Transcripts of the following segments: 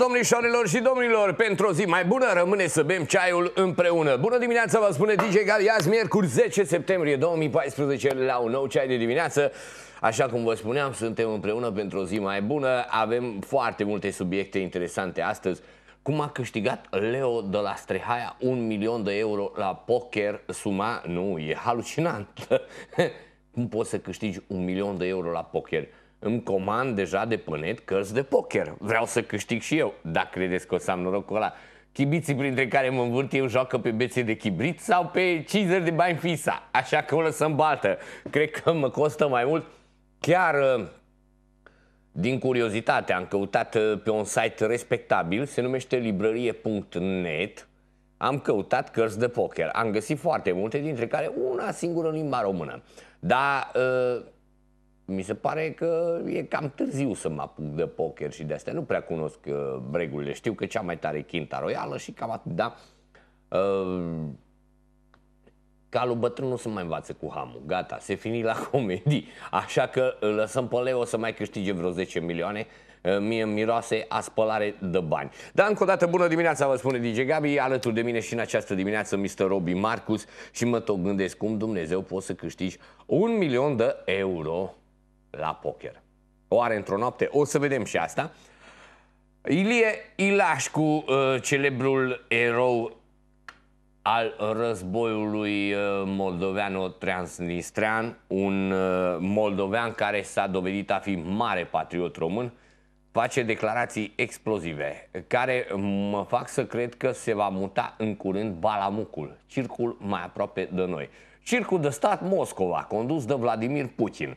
domnișoarelor și domnilor, pentru o zi mai bună rămâne să bem ceaiul împreună. Bună dimineața, vă spune DJ Gali, azi miercuri 10 septembrie 2014 la un nou ceai de dimineață. Așa cum vă spuneam, suntem împreună pentru o zi mai bună, avem foarte multe subiecte interesante astăzi. Cum a câștigat Leo de la Strehaia un milion de euro la poker, suma, nu, e halucinant. cum poți să câștigi un milion de euro la poker? îmi comand deja de pe net cărți de poker. Vreau să câștig și eu, dacă credeți că o să am norocul ăla. Chibiții printre care mă învârt eu joacă pe bețe de chibrit sau pe 50 de bani fisa. Așa că o lăsăm baltă. Cred că mă costă mai mult. Chiar ă, din curiozitate am căutat ă, pe un site respectabil, se numește librărie.net. Am căutat cărți de poker. Am găsit foarte multe, dintre care una singură în limba română. Dar ă, mi se pare că e cam târziu să mă apuc de poker și de astea. Nu prea cunosc uh, regulile. Știu că cea mai tare e Quinta Royală și cam atât, da? Uh, calul bătrân nu se mai învață cu hamul. Gata, se fini la comedii. Așa că lăsăm pe Leo să mai câștige vreo 10 milioane. Uh, mie miroase a spălare de bani. Dar încă o dată bună dimineața, vă spune DJ Gabi, alături de mine și în această dimineață Mr. Robi Marcus și mă tot gândesc cum Dumnezeu poți să câștigi un milion de euro la poker. Oare într-o noapte? O să vedem și asta. Ilie uh, celebrul erou al războiului uh, moldoveano-transnistrian, un uh, moldovean care s-a dovedit a fi mare patriot român, face declarații explozive, care mă fac să cred că se va muta în curând Balamucul, circul mai aproape de noi. Circul de stat Moscova, condus de Vladimir Putin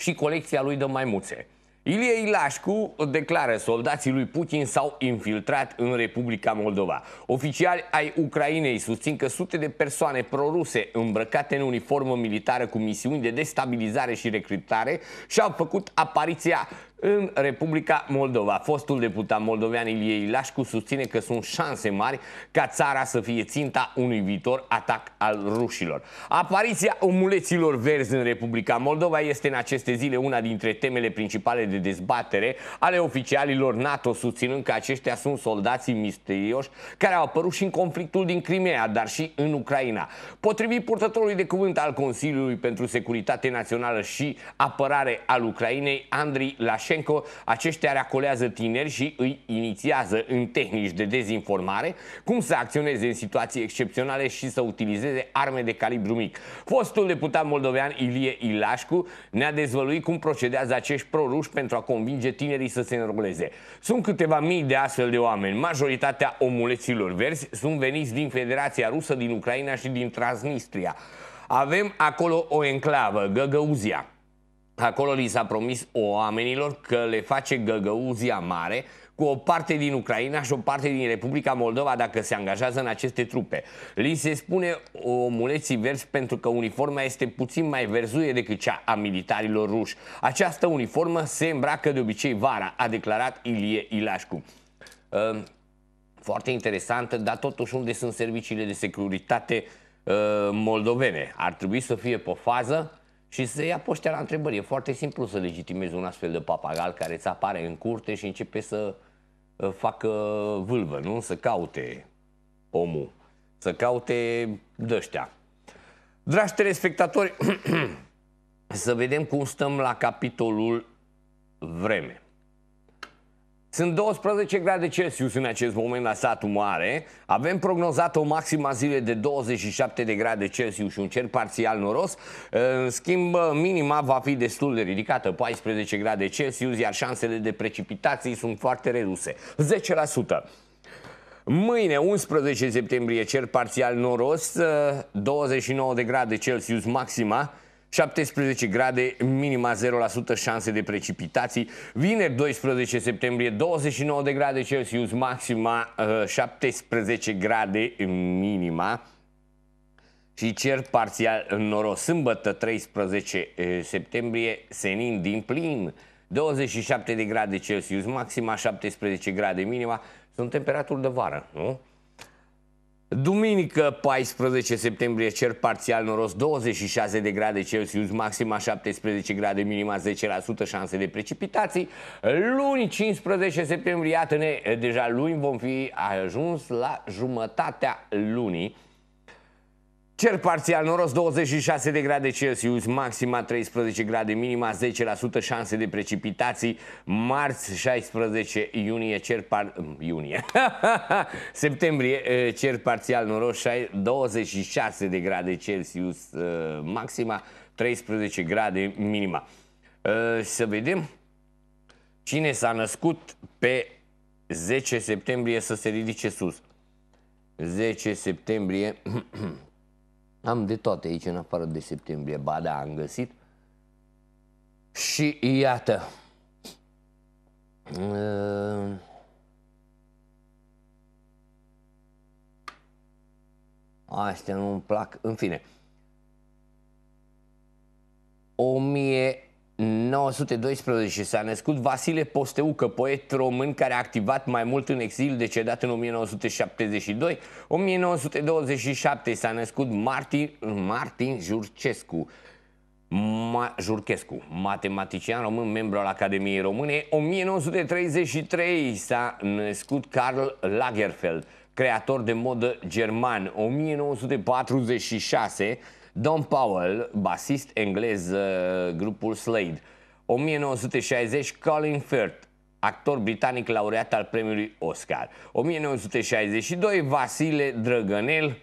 și colecția lui de maimuțe. Ilie Ilașcu declară soldații lui Putin s-au infiltrat în Republica Moldova. Oficiali ai Ucrainei susțin că sute de persoane proruse îmbrăcate în uniformă militară cu misiuni de destabilizare și recrutare și-au făcut apariția în Republica Moldova. Fostul deputat moldovean Ilie Ilașcu susține că sunt șanse mari ca țara să fie ținta unui viitor atac al rușilor. Apariția omuleților verzi în Republica Moldova este în aceste zile una dintre temele principale de dezbatere ale oficialilor NATO, susținând că aceștia sunt soldații misterioși care au apărut și în conflictul din Crimea, dar și în Ucraina. Potrivit purtătorului de cuvânt al Consiliului pentru Securitate Națională și Apărare al Ucrainei, Andrii Laș Lukashenko, aceștia reacolează tineri și îi inițiază în tehnici de dezinformare cum să acționeze în situații excepționale și să utilizeze arme de calibru mic. Fostul deputat moldovean Ilie Ilașcu ne-a dezvăluit cum procedează acești proruși pentru a convinge tinerii să se înroleze. Sunt câteva mii de astfel de oameni. Majoritatea omuleților verzi sunt veniți din Federația Rusă, din Ucraina și din Transnistria. Avem acolo o enclavă, Găgăuzia. Acolo li s-a promis oamenilor că le face găgăuzia mare cu o parte din Ucraina și o parte din Republica Moldova dacă se angajează în aceste trupe. Li se spune o muleții verzi pentru că uniforma este puțin mai verzuie decât cea a militarilor ruși. Această uniformă se îmbracă de obicei vara, a declarat Ilie Ilașcu. Ehm, foarte interesantă, dar totuși unde sunt serviciile de securitate ehm, moldovene? Ar trebui să fie pe fază și să ia poștea la întrebări. E foarte simplu să legitimezi un astfel de papagal care îți apare în curte și începe să uh, facă uh, vâlvă, nu? Să caute omul, să caute dăștea. Dragi telespectatori, să vedem cum stăm la capitolul vreme. Sunt 12 grade Celsius în acest moment la satul mare. Avem prognozat o maximă zile de 27 de grade Celsius și un cer parțial noros. În schimb, minima va fi destul de ridicată, 14 grade Celsius, iar șansele de precipitații sunt foarte reduse, 10%. Mâine, 11 septembrie, cer parțial noros, 29 de grade Celsius maxima, 17 grade, minima 0% șanse de precipitații. Vineri 12 septembrie 29 de grade Celsius, maxima 17 uh, grade minima și cer parțial noros. Sâmbătă 13 uh, septembrie, senin din plin, 27 de grade Celsius, maxima 17 grade minima, sunt temperaturi de vară, nu? Duminică 14 septembrie cer parțial noros 26 de grade Celsius, maxima 17 grade, minima 10% șanse de precipitații. Luni 15 septembrie, iată-ne, deja luni vom fi ajuns la jumătatea lunii. Cer parțial noros 26 de grade Celsius, maxima 13 grade, minima 10% șanse de precipitații. Marți 16 iunie cer par... Mm, iunie. Septembrie cer parțial noros 26 de grade Celsius, maxima 13 grade minima. Să vedem cine s-a născut pe 10 septembrie să se ridice sus. 10 septembrie Am de toate aici în afară de septembrie. Ba da, am găsit. Și iată. Ă, astea nu-mi plac. În fine. 1000 1912 s-a născut Vasile Posteucă, poet român care a activat mai mult în exil, decedat în 1972. 1927 s-a născut Martin, Martin Jurcescu, Ma, Jurchescu, matematician român, membru al Academiei Române. 1933 s-a născut Karl Lagerfeld, creator de modă german. 1946 Don Powell, basist englez, uh, grupul Slade. 1960, Colin Firth, actor britanic laureat al premiului Oscar. 1962, Vasile Drăgănel,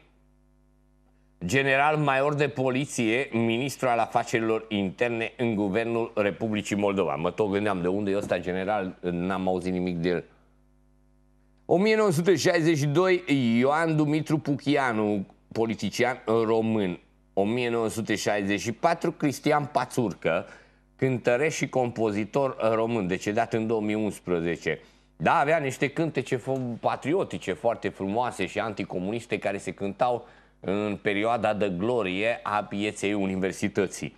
general major de poliție, ministru al afacerilor interne în guvernul Republicii Moldova. Mă tot gândeam de unde e ăsta general, n-am auzit nimic de el. 1962, Ioan Dumitru Puchianu, politician român. 1964, Cristian Pațurcă, cântăreș și compozitor român, decedat în 2011. Da, avea niște cântece patriotice foarte frumoase și anticomuniste care se cântau în perioada de glorie a pieței universității.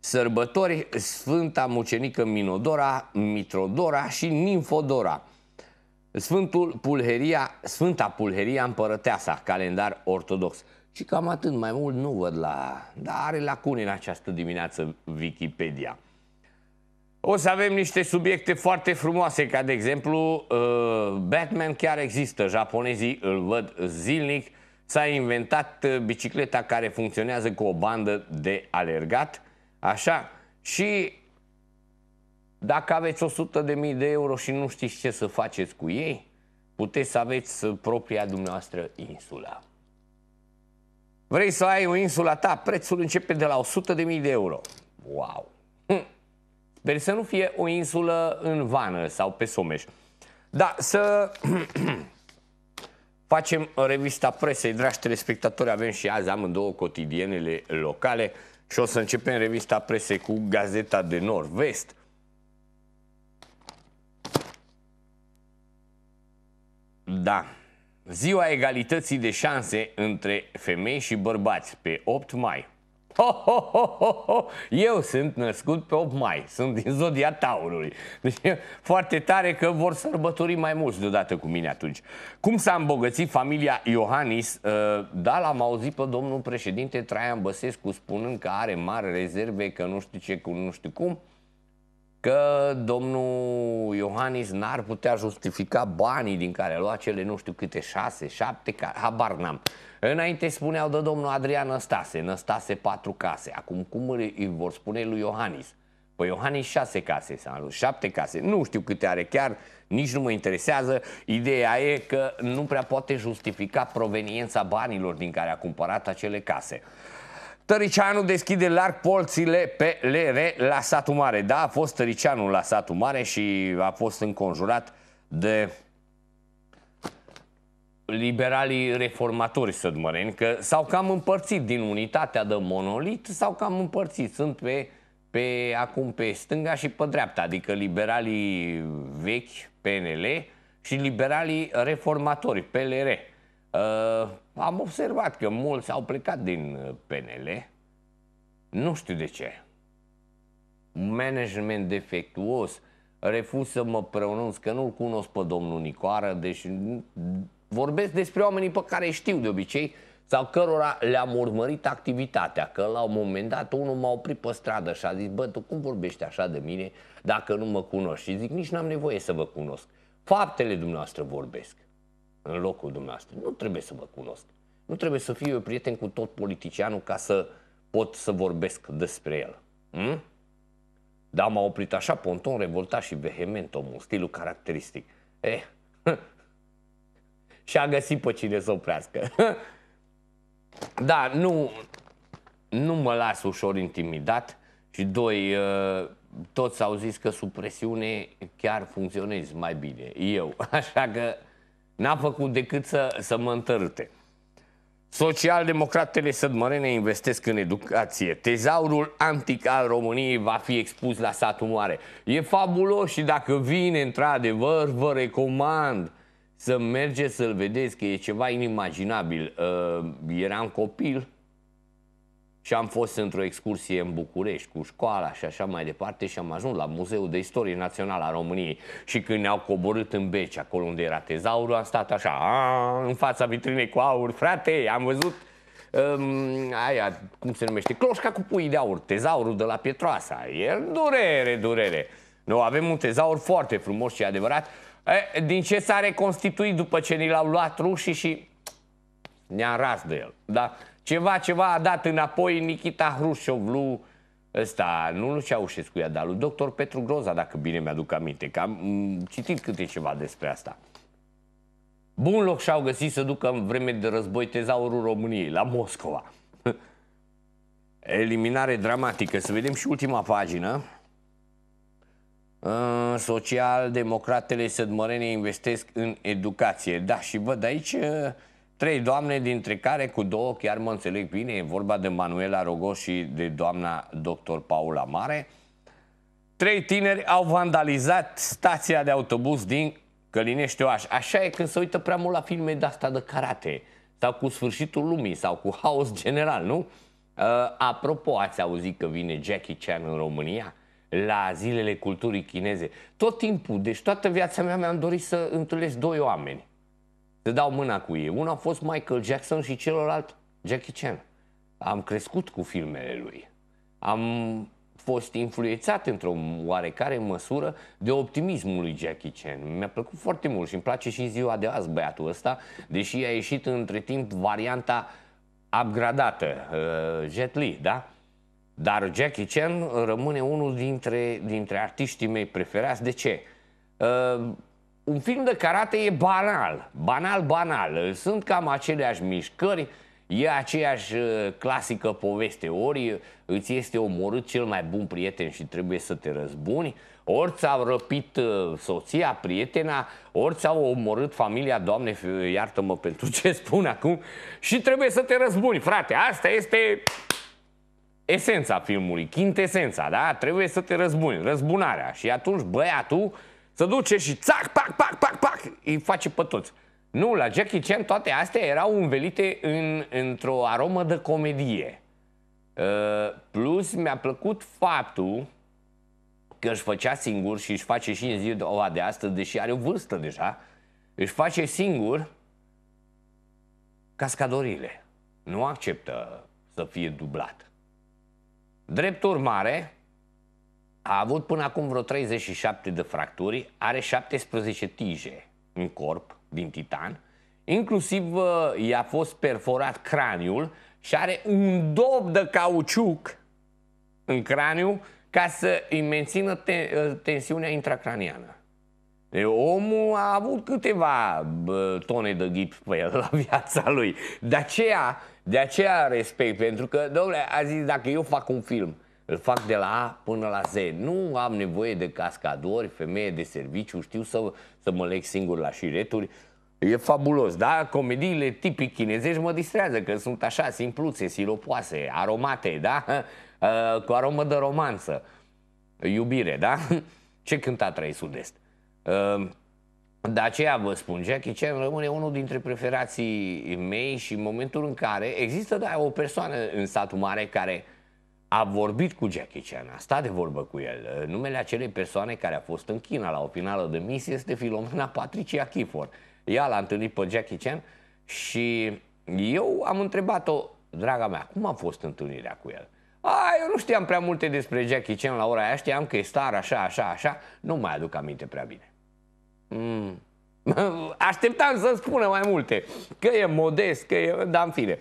Sărbători Sfânta Mucenică Minodora, Mitrodora și Ninfodora. Sfântul Pulheria, Sfânta Pulheria Împărăteasa, calendar ortodox. Și cam atât, mai mult nu văd la... Dar are lacune în această dimineață Wikipedia. O să avem niște subiecte foarte frumoase, ca de exemplu uh, Batman chiar există, japonezii îl văd zilnic, s-a inventat uh, bicicleta care funcționează cu o bandă de alergat, așa, și dacă aveți 100.000 de euro și nu știți ce să faceți cu ei, puteți să aveți uh, propria dumneavoastră insulă. Vrei să ai o insula ta? Prețul începe de la 100.000 de euro. Wow! Hm. Sper deci să nu fie o insulă în vană sau pe someș. Da, să facem revista presei, dragi telespectatori, avem și azi amândouă cotidienele locale și o să începem revista presei cu Gazeta de Nord-Vest. Da. Ziua egalității de șanse între femei și bărbați pe 8 mai. Ho, ho, ho, ho, ho. Eu sunt născut pe 8 mai, sunt din zodia taurului Deci foarte tare că vor sărbători mai mulți deodată cu mine atunci Cum s-a îmbogățit familia Iohannis? Uh, da, l-am auzit pe domnul președinte Traian Băsescu spunând că are mari rezerve, că nu știu ce, că nu știu cum că domnul Iohannis n-ar putea justifica banii din care lua cele nu știu câte șase, șapte, ca, habar n-am. Înainte spuneau de domnul Adrian Năstase, Năstase patru case. Acum cum îi vor spune lui Iohannis? Păi Iohannis șase case sau șapte case, nu știu câte are chiar, nici nu mă interesează. Ideea e că nu prea poate justifica proveniența banilor din care a cumpărat acele case. Tăricianu deschide larg polțile pe LR la satul mare. Da, a fost Tăricianu la satul mare și a fost înconjurat de liberalii reformatori sădmăreni, că s-au cam împărțit din unitatea de monolit, s-au cam împărțit, sunt pe, pe, acum pe stânga și pe dreapta, adică liberalii vechi, PNL, și liberalii reformatori, PLR. Uh, am observat că mulți au plecat din uh, PNL, nu știu de ce. Un management defectuos, refuz să mă pronunț că nu-l cunosc pe domnul Nicoară, deci mm, vorbesc despre oamenii pe care știu de obicei sau cărora le-am urmărit activitatea, că la un moment dat unul m-a oprit pe stradă și a zis, bă, tu cum vorbești așa de mine dacă nu mă cunoști? Și zic, nici n-am nevoie să vă cunosc. Faptele dumneavoastră vorbesc în locul dumneavoastră. Nu trebuie să vă cunosc. Nu trebuie să fiu eu prieten cu tot politicianul ca să pot să vorbesc despre el. Hmm? Dar m-a oprit așa ponton, revoltat și vehement omul, stilul caracteristic. Eh, și a găsit pe cine să oprească. da, nu, nu mă las ușor intimidat și doi, eh, toți au zis că sub presiune chiar funcționez mai bine. Eu, așa că n-a făcut decât să, să mă întărâte. Socialdemocratele sădmărene investesc în educație. Tezaurul antic al României va fi expus la satul mare. E fabulos și dacă vine într-adevăr, vă recomand să mergeți să-l vedeți, că e ceva inimaginabil. Uh, ă, eram copil, și am fost într-o excursie în București cu școala și așa mai departe și am ajuns la Muzeul de Istorie Națională a României. Și când ne-au coborât în Beci, acolo unde era tezaurul, am stat așa, a, în fața vitrinei cu aur, frate, am văzut um, aia, cum se numește, cloșca cu pui de aur, tezaurul de la Pietroasa. E durere, durere. Noi avem un tezaur foarte frumos și adevărat, din ce s-a reconstituit după ce ni l-au luat rușii și ne-a ras de el. da. Ceva, ceva a dat înapoi Nikita Hrușov, lui ăsta, nu lui Ceaușescu i-a dat, lui doctor Petru Groza, dacă bine mi-aduc aminte, că am mm, citit câte ceva despre asta. Bun loc și-au găsit să ducă în vreme de război tezaurul României, la Moscova. Eliminare dramatică. Să vedem și ultima pagină. Social-democratele sădmărene investesc în educație. Da, și văd aici Trei doamne, dintre care cu două chiar mă înțeleg bine, e vorba de Manuela Rogo și de doamna doctor Paula Mare. Trei tineri au vandalizat stația de autobuz din Călinești Oaș. Așa e când se uită prea mult la filme de asta de karate sau cu sfârșitul lumii sau cu haos general, nu? Uh, apropo, ați auzit că vine Jackie Chan în România? la zilele culturii chineze. Tot timpul, deci toată viața mea mi-am dorit să întâlnesc doi oameni. Te dau mâna cu ei. Unul a fost Michael Jackson și celălalt Jackie Chan. Am crescut cu filmele lui. Am fost influențat într-o oarecare măsură de optimismul lui Jackie Chan. Mi-a plăcut foarte mult și îmi place și ziua de azi băiatul ăsta, deși a ieșit între timp varianta upgradată, uh, Jet Li, da? Dar Jackie Chan rămâne unul dintre, dintre artiștii mei preferați. De ce? Uh, un film de karate e banal, banal, banal. Sunt cam aceleași mișcări, e aceeași uh, clasică poveste. Ori uh, îți este omorât cel mai bun prieten și trebuie să te răzbuni, ori ți-au răpit uh, soția, prietena, ori ți-au omorât familia, Doamne, iartă-mă pentru ce spun acum, și trebuie să te răzbuni, frate. Asta este esența filmului, quintesența, da? Trebuie să te răzbuni, răzbunarea. Și atunci băiatul se duce și țac, pac, pac, pac, pac, îi face pe toți. Nu, la Jackie Chan toate astea erau învelite în, într-o aromă de comedie. Uh, plus mi-a plăcut faptul că își făcea singur și își face și în ziua de astăzi, deși are o vârstă deja, își face singur cascadorile. Nu acceptă să fie dublat. Drept urmare, a avut până acum vreo 37 de fracturi, are 17 tije în corp din titan, inclusiv uh, i-a fost perforat craniul și are un dob de cauciuc în craniu ca să îi mențină te- uh, tensiunea intracraniană. De omul a avut câteva tone de ghip pe el la viața lui. De aceea, de aceea respect, pentru că, domnule, a zis, dacă eu fac un film îl fac de la A până la Z. Nu am nevoie de cascadori, femeie de serviciu, știu să, să mă leg singur la șireturi. E fabulos, da? Comediile tipic chinezești mă distrează, că sunt așa simpluțe, siropoase, aromate, da? Uh, cu aromă de romanță, iubire, da? Ce cânta Traisul Dest? Uh, de aceea vă spun, Jackie Chan rămâne unul dintre preferații mei și în momentul în care există da, o persoană în satul mare care uh, a vorbit cu Jackie Chan, a stat de vorbă cu el. Numele acelei persoane care a fost în China la o finală de mis este Filomena Patricia Kifor. Ea l-a întâlnit pe Jackie Chan și eu am întrebat-o, draga mea, cum a fost întâlnirea cu el? A, eu nu știam prea multe despre Jackie Chan la ora aia, știam că e star, așa, așa, așa, nu mai aduc aminte prea bine. Mm. Așteptam să spună mai multe, că e modest, că e... dar în fine.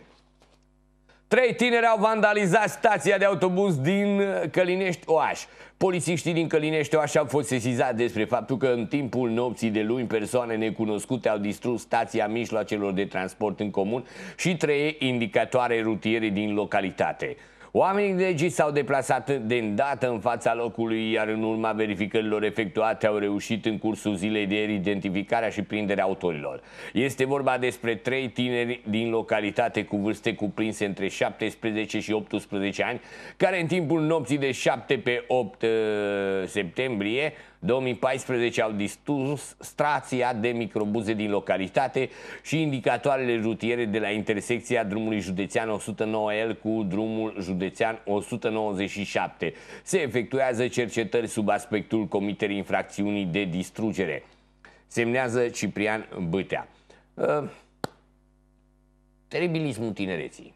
Trei tineri au vandalizat stația de autobuz din uh, Călinești Oaș. Polițiștii din Călinești Oaș au fost sesizați despre faptul că în timpul nopții de luni persoane necunoscute au distrus stația mijloacelor de transport în comun și trei indicatoare rutiere din localitate. Oamenii de legii s-au deplasat de îndată în fața locului, iar în urma verificărilor efectuate au reușit în cursul zilei de ieri identificarea și prinderea autorilor. Este vorba despre trei tineri din localitate cu vârste cuprinse între 17 și 18 ani, care în timpul nopții de 7 pe 8 uh, septembrie 2014 au distrus strația de microbuze din localitate și indicatoarele rutiere de la intersecția drumului județean 109L cu drumul județean 197. Se efectuează cercetări sub aspectul comiterii infracțiunii de distrugere. Semnează Ciprian Bătea. Ă, teribilismul tinereții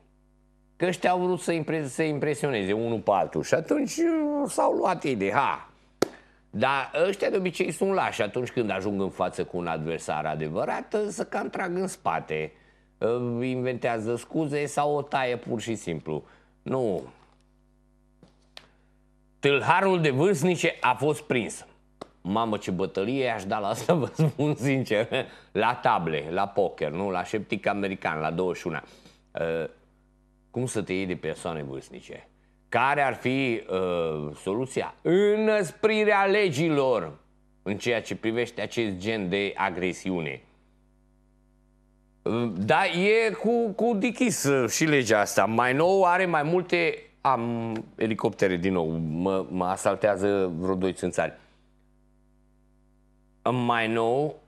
că ăștia au vrut să, să impresioneze unul pe altul și atunci uh, s-au luat ei de ha, dar ăștia de obicei sunt lași atunci când ajung în față cu un adversar adevărat, să cam trag în spate, inventează scuze sau o taie pur și simplu. Nu. Tâlharul de vârstnice a fost prins. Mamă, ce bătălie aș da la asta, vă spun sincer. La table, la poker, nu? La șeptic american, la 21. Ă, cum să te iei de persoane vârstnice? Care ar fi uh, soluția? Înăsprirea legilor în ceea ce privește acest gen de agresiune. da, e cu, cu dichis ă, și legea asta. Mai nou are mai multe... Am elicoptere din nou, mă, mă asaltează vreo doi țânțari. Mai nou,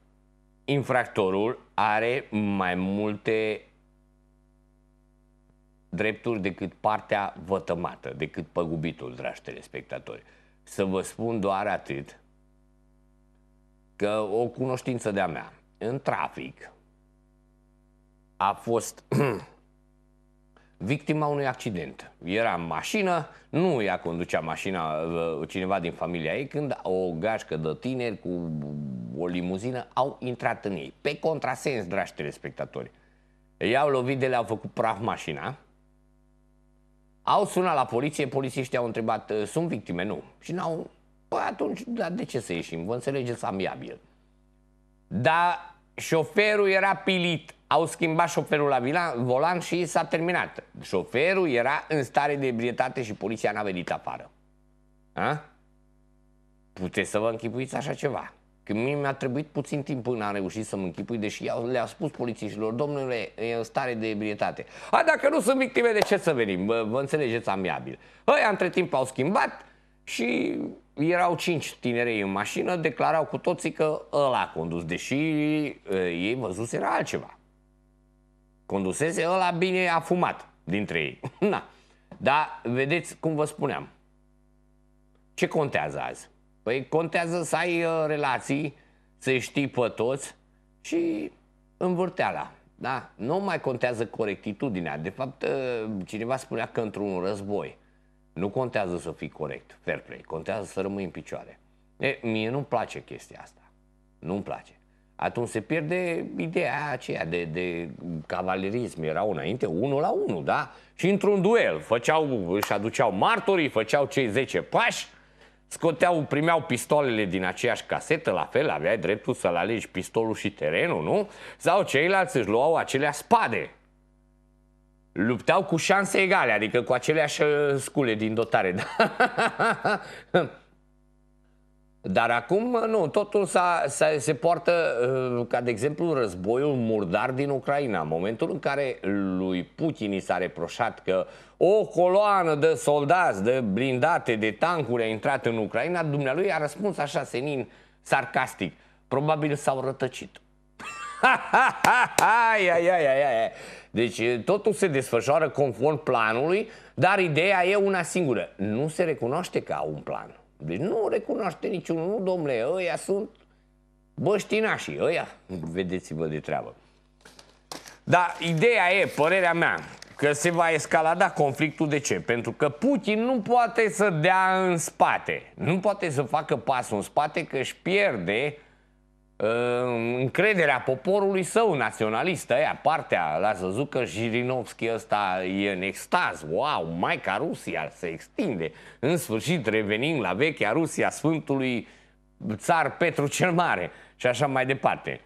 infractorul are mai multe drepturi decât partea vătămată, decât păgubitul, dragi telespectatori. Să vă spun doar atât că o cunoștință de-a mea în trafic a fost victima unui accident. Era în mașină, nu ea conducea mașina cineva din familia ei, când o gașcă de tineri cu o limuzină au intrat în ei. Pe contrasens, dragi telespectatori. I-au lovit de le-au făcut praf mașina au sunat la poliție, polițiștii au întrebat, ă, sunt victime? Nu. Și n-au, păi atunci, dar de ce să ieșim? Vă înțelegeți amiabil. Dar șoferul era pilit. Au schimbat șoferul la vilan, volan și s-a terminat. Șoferul era în stare de ebrietate și poliția n-a venit afară. A? Puteți să vă închipuiți așa ceva? Că mie mi-a trebuit puțin timp până am reușit să mă închipui, deși le-a spus polițiștilor, domnule, e în stare de ebrietate. A, dacă nu sunt victime, de ce să venim? Vă, vă înțelegeți amiabil. Ăia între timp au schimbat și erau cinci tinerei în mașină, declarau cu toții că ăla a condus, deși ei era altceva. Conduseze ăla bine, a fumat dintre ei. Na. Dar vedeți cum vă spuneam. Ce contează azi? Păi contează să ai uh, relații, să știi pe toți și învârteala. Da? Nu mai contează corectitudinea. De fapt, uh, cineva spunea că într-un război nu contează să fii corect, fair play, contează să rămâi în picioare. E, mie nu-mi place chestia asta. Nu-mi place. Atunci se pierde ideea aceea de, de cavalerism. era înainte unul la unul, da? Și într-un duel făceau, își aduceau martorii, făceau cei 10 pași scoteau, primeau pistolele din aceeași casetă, la fel aveai dreptul să-l alegi pistolul și terenul, nu? Sau ceilalți își luau acelea spade. Luptau cu șanse egale, adică cu aceleași uh, scule din dotare. Da? Dar acum, nu, totul s-a, s-a, se poartă uh, ca, de exemplu, războiul murdar din Ucraina. În momentul în care lui Putin i s-a reproșat că o coloană de soldați, de blindate, de tancuri a intrat în Ucraina, dumnealui a răspuns așa, senin, sarcastic. Probabil s-au rătăcit. ia, ia, ia, ia. Deci totul se desfășoară conform planului, dar ideea e una singură. Nu se recunoaște că au un plan. Deci nu recunoaște niciunul, nu, domnule, ăia sunt băștinașii, ăia, vedeți-vă de treabă. Dar ideea e, părerea mea, că se va escalada conflictul. De ce? Pentru că Putin nu poate să dea în spate. Nu poate să facă pasul în spate că își pierde Ă, încrederea poporului său naționalist. Aia, partea, l a văzut că Jirinovski ăsta e în extaz. Wow, mai ca Rusia se extinde. În sfârșit revenim la vechea Rusia Sfântului Țar Petru cel Mare și așa mai departe.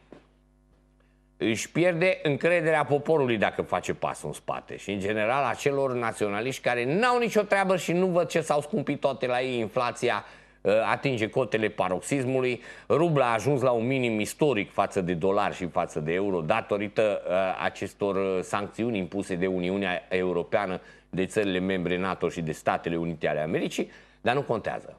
Își pierde încrederea poporului dacă face pasul în spate și, în general, a celor naționaliști care n-au nicio treabă și nu văd ce s-au scumpit toate la ei, inflația, Uh, atinge cotele paroxismului, rubla a ajuns la un minim istoric față de dolar și față de euro datorită uh, acestor uh, sancțiuni impuse de Uniunea Europeană de țările membre NATO și de Statele Unite ale Americii, dar nu contează.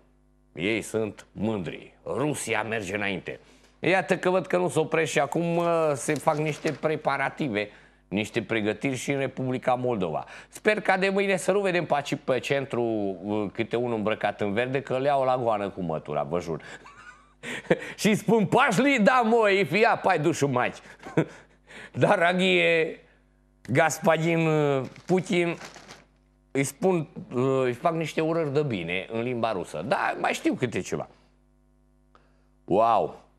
Ei sunt mândri. Rusia merge înainte. Iată că văd că nu se oprește și acum se fac niște preparative niște pregătiri și în Republica Moldova. Sper ca de mâine să nu vedem pe, pe centru uh, câte unul îmbrăcat în verde, că le iau la goană cu mătura, vă jur. și spun, pașli, da, moi, fia, pai dușu maci. Dar Aghie, Gaspadin, uh, Putin, îi spun, uh, îi fac niște urări de bine în limba rusă. Da, mai știu câte ceva. Wow!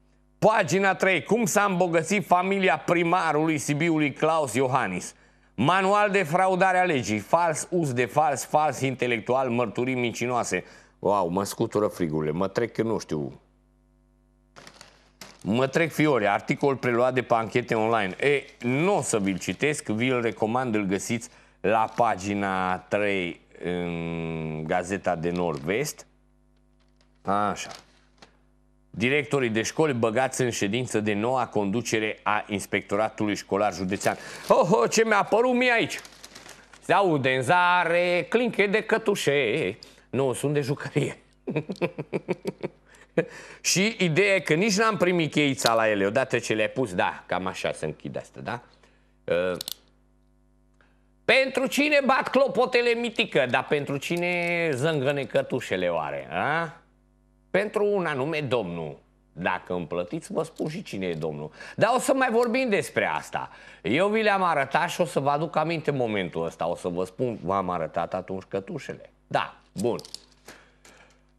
Pagina 3. Cum s-a îmbogățit familia primarului Sibiului Claus Iohannis? Manual de fraudare a legii. Fals uz de fals, fals intelectual, mărturii mincinoase. Wow, mă scutură frigurile. Mă trec că nu știu. Mă trec fiore. Articol preluat de panchete online. E, nu o să vi-l citesc. Vi-l recomand, îl găsiți la pagina 3 în Gazeta de Nord-Vest. Așa. Directorii de școli băgați în ședință de noua conducere a Inspectoratului Școlar Județean. Oh, oh ce mi-a părut mie aici! Se aude în zare, clinche de cătușe. Nu, sunt de jucărie. și ideea e că nici n-am primit cheița la ele. Odată ce le-ai pus, da, cam așa se închide asta, da? Uh, pentru cine bat clopotele mitică, dar pentru cine zângăne cătușele oare, a? pentru un anume domnul. Dacă îmi plătiți, vă spun și cine e domnul. Dar o să mai vorbim despre asta. Eu vi le-am arătat și o să vă aduc aminte momentul ăsta. O să vă spun, v-am arătat atunci cătușele. Da, bun.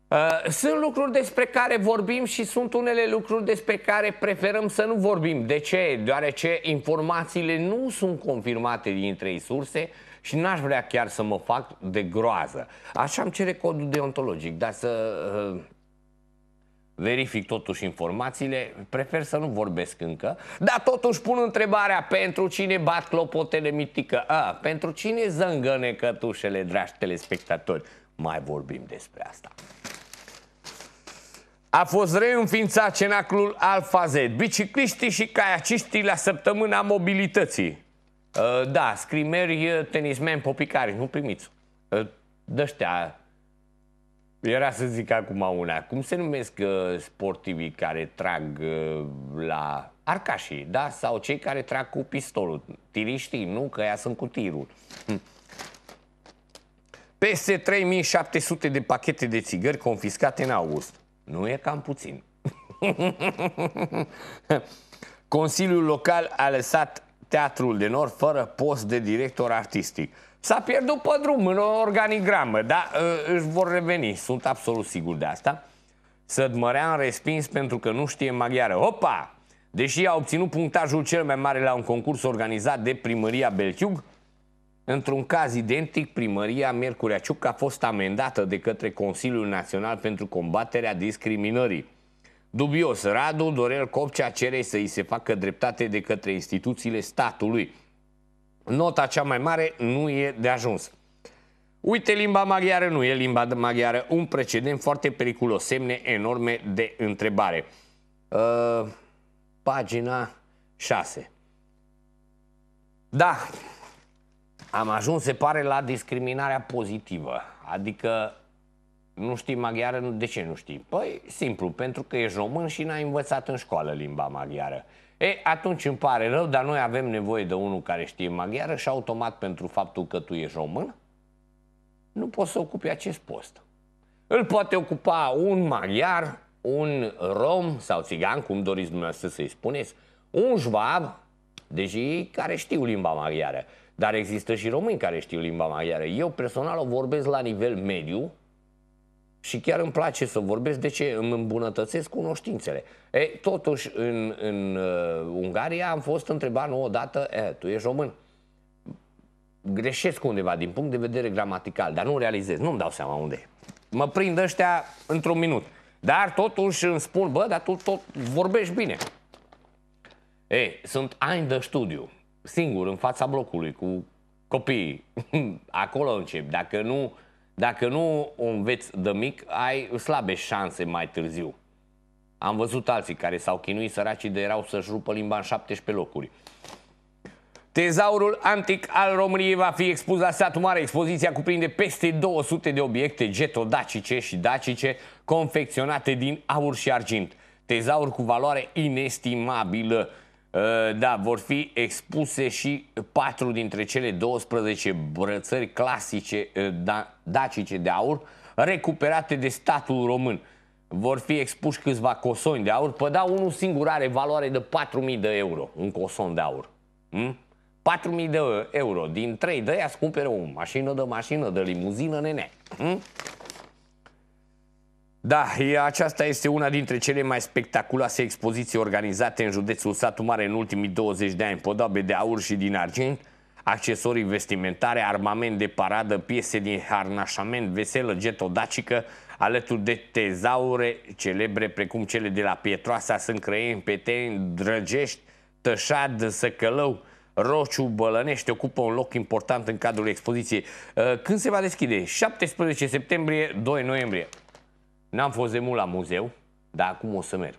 Uh, sunt lucruri despre care vorbim și sunt unele lucruri despre care preferăm să nu vorbim. De ce? Deoarece informațiile nu sunt confirmate din trei surse și n-aș vrea chiar să mă fac de groază. Așa îmi cere codul deontologic, dar să uh, verific totuși informațiile, prefer să nu vorbesc încă, dar totuși pun întrebarea pentru cine bat clopotele mitică, A, pentru cine zângăne cătușele, dragi telespectatori. Mai vorbim despre asta. A fost reînființat cenaclul Alfa Z, bicicliștii și caiaciștii la săptămâna mobilității. Ă, da, scrimeri, tenismeni, popicari, nu primiți. Ă, Dăștea era să zic acum una. Cum se numesc uh, sportivii care trag uh, la arcașii, da? Sau cei care trag cu pistolul. Tiriștii, nu? Că ea sunt cu tirul. Hm. Peste 3700 de pachete de țigări confiscate în august. Nu e cam puțin. Consiliul local a lăsat Teatrul de Nord fără post de director artistic. S-a pierdut pe drum, în organigramă, dar ă, își vor reveni, sunt absolut sigur de asta. Sădmărean respins pentru că nu știe maghiară. Opa! Deși a obținut punctajul cel mai mare la un concurs organizat de primăria Belciug, într-un caz identic, primăria Miercurea Ciuc a fost amendată de către Consiliul Național pentru combaterea discriminării. Dubios, Radu Dorel Copcea cere să i se facă dreptate de către instituțiile statului – nota cea mai mare nu e de ajuns. Uite, limba maghiară nu e limba de maghiară. Un precedent foarte periculos. Semne enorme de întrebare. Uh, pagina 6. Da, am ajuns, se pare, la discriminarea pozitivă. Adică nu știi maghiară, de ce nu știi? Păi, simplu, pentru că ești român și n-ai învățat în școală limba maghiară. E, atunci îmi pare rău, dar noi avem nevoie de unul care știe maghiară și automat pentru faptul că tu ești român, nu poți să ocupi acest post. Îl poate ocupa un maghiar, un rom sau țigan, cum doriți dumneavoastră să-i spuneți, un șvab, deși care știu limba maghiară, dar există și români care știu limba maghiară. Eu personal o vorbesc la nivel mediu, și chiar îmi place să vorbesc de ce îmi îmbunătățesc cunoștințele. E, totuși, în, în uh, Ungaria am fost întrebat nu odată, e, tu ești român. Greșesc undeva din punct de vedere gramatical, dar nu realizez, nu-mi dau seama unde. Mă prind ăștia într-un minut. Dar totuși îmi spun, bă, dar tu tot vorbești bine. E sunt ani de studiu, singur, în fața blocului, cu copiii. Acolo încep. Dacă nu dacă nu o înveți de mic, ai slabe șanse mai târziu. Am văzut alții care s-au chinuit săracii de erau să-și rupă limba în 17 locuri. Tezaurul antic al României va fi expus la Satu Mare. Expoziția cuprinde peste 200 de obiecte getodacice și dacice confecționate din aur și argint. Tezaur cu valoare inestimabilă. Ă, da, vor fi expuse și patru dintre cele 12 brățări clasice ă, da, dacice de aur recuperate de statul român. Vor fi expuși câțiva cosoni de aur. pă da, unul singur are valoare de 4.000 de euro, un coson de aur. Hm? 4.000 de ă, euro. Din 3 de aia scumpere o mașină de mașină, de limuzină, nene. Hm? Da, aceasta este una dintre cele mai spectaculoase expoziții organizate în județul Satu Mare în ultimii 20 de ani, podoabe de aur și din argint, accesorii vestimentare, armament de paradă, piese din harnașament, veselă getodacică, alături de tezaure celebre precum cele de la Pietroasa, sunt Crăieni, Peteni, Drăgești, Tășad, Săcălău, Rociu, Bălănești ocupă un loc important în cadrul expoziției. Ă, când se va deschide? 17 septembrie, 2 noiembrie. N-am fost de mult la muzeu, dar acum o să merg.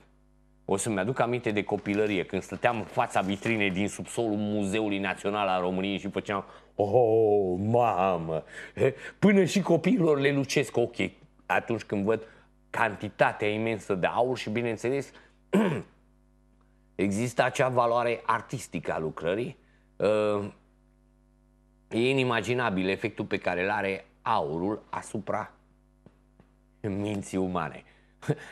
O să-mi aduc aminte de copilărie, când stăteam în fața vitrinei din subsolul Muzeului Național al României și făceam Oh, mamă! Eh, până și copiilor le lucesc ochii atunci când văd cantitatea imensă de aur și, bineînțeles, există acea valoare artistică a lucrării. Eh, e inimaginabil efectul pe care îl are aurul asupra minții umane.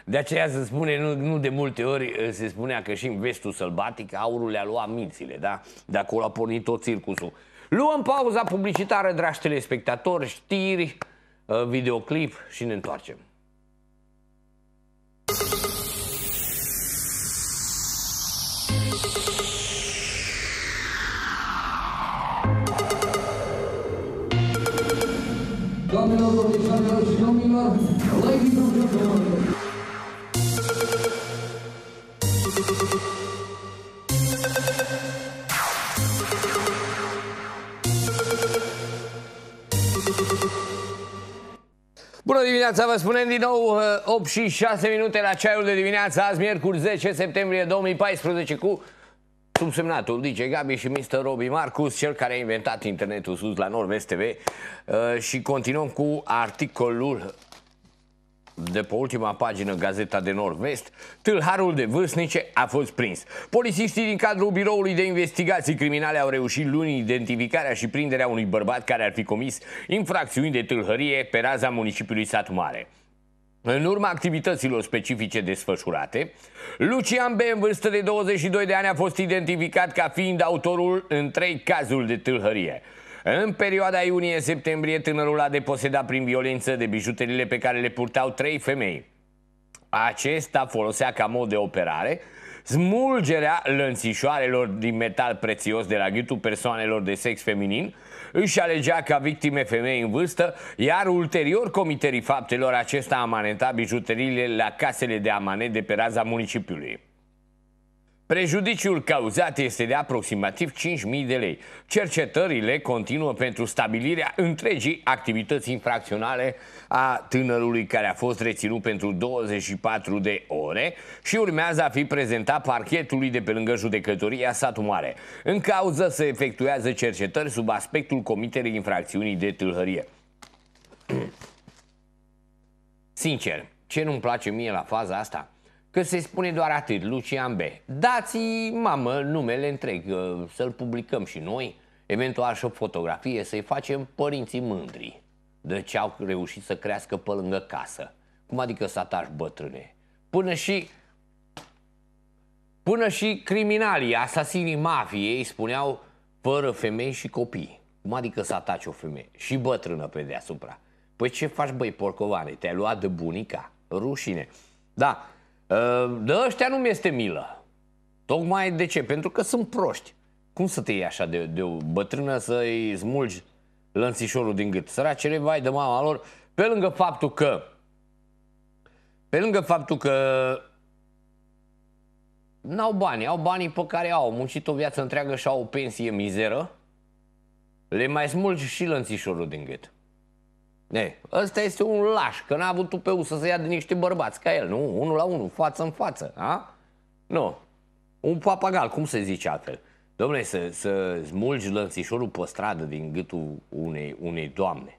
De aceea se spune, nu, nu de multe ori eh, se spunea că și în vestul sălbatic aurul le-a luat mințile, da? De acolo a pornit tot circusul. Luăm pauza publicitară, dragi telespectatori, știri, eh, videoclip și ne întoarcem. Doamnelor, domnilor și domnilor, Bună dimineața, vă spunem din nou 8 uh, și 6 minute la ceaiul de dimineață Azi, miercuri 10 septembrie 2014 cu subsemnatul DJ Gabi și Mr. Robi Marcus Cel care a inventat internetul sus la Norvest TV uh, Și continuăm cu articolul de pe ultima pagină Gazeta de Nord-Vest, tâlharul de vârstnice a fost prins. Polițiștii din cadrul biroului de investigații criminale au reușit luni identificarea și prinderea unui bărbat care ar fi comis infracțiuni de tâlhărie pe raza municipiului Sat Mare. În urma activităților specifice desfășurate, Lucian B., în vârstă de 22 de ani, a fost identificat ca fiind autorul în trei cazuri de tâlhărie – în perioada iunie-septembrie, tânărul a deposedat prin violență de bijuterile pe care le purtau trei femei. Acesta folosea ca mod de operare smulgerea lănțișoarelor din metal prețios de la ghiutul persoanelor de sex feminin, își alegea ca victime femei în vârstă, iar ulterior comiterii faptelor acesta amanenta bijuteriile la casele de amanet de pe raza municipiului. Prejudiciul cauzat este de aproximativ 5.000 de lei. Cercetările continuă pentru stabilirea întregii activități infracționale a tânărului care a fost reținut pentru 24 de ore și urmează a fi prezentat parchetului de pe lângă judecătoria Satu Mare. În cauză se efectuează cercetări sub aspectul comiterii infracțiunii de tâlhărie. Sincer, ce nu-mi place mie la faza asta – că se spune doar atât, Lucian B. dați mamă, numele întreg, să-l publicăm și noi, eventual și o fotografie, să-i facem părinții mândri de ce au reușit să crească pe lângă casă. Cum adică să atași bătrâne? Până și... Până și criminalii, asasinii mafiei spuneau fără femei și copii. Cum adică să ataci o femeie și bătrână pe deasupra? Păi ce faci, băi, porcovane? Te-ai luat de bunica? Rușine. Da, Ă, de ăștia nu mi-este milă. Tocmai de ce? Pentru că sunt proști. Cum să te iei așa de, de o bătrână să-i smulgi lănțișorul din gât? Săracele, vai de mama lor, pe lângă faptul că pe lângă faptul că n-au bani, au banii pe care au, muncit o viață întreagă și au o pensie mizeră, le mai smulgi și lănțișorul din gât. Ne, ăsta este un laș, că n-a avut tupeu să se ia de niște bărbați ca el, nu? Unul la unul, față în față, a? Nu. Un papagal, cum se zice altfel? Domnule, să, să smulgi lănțișorul pe stradă din gâtul unei, unei doamne.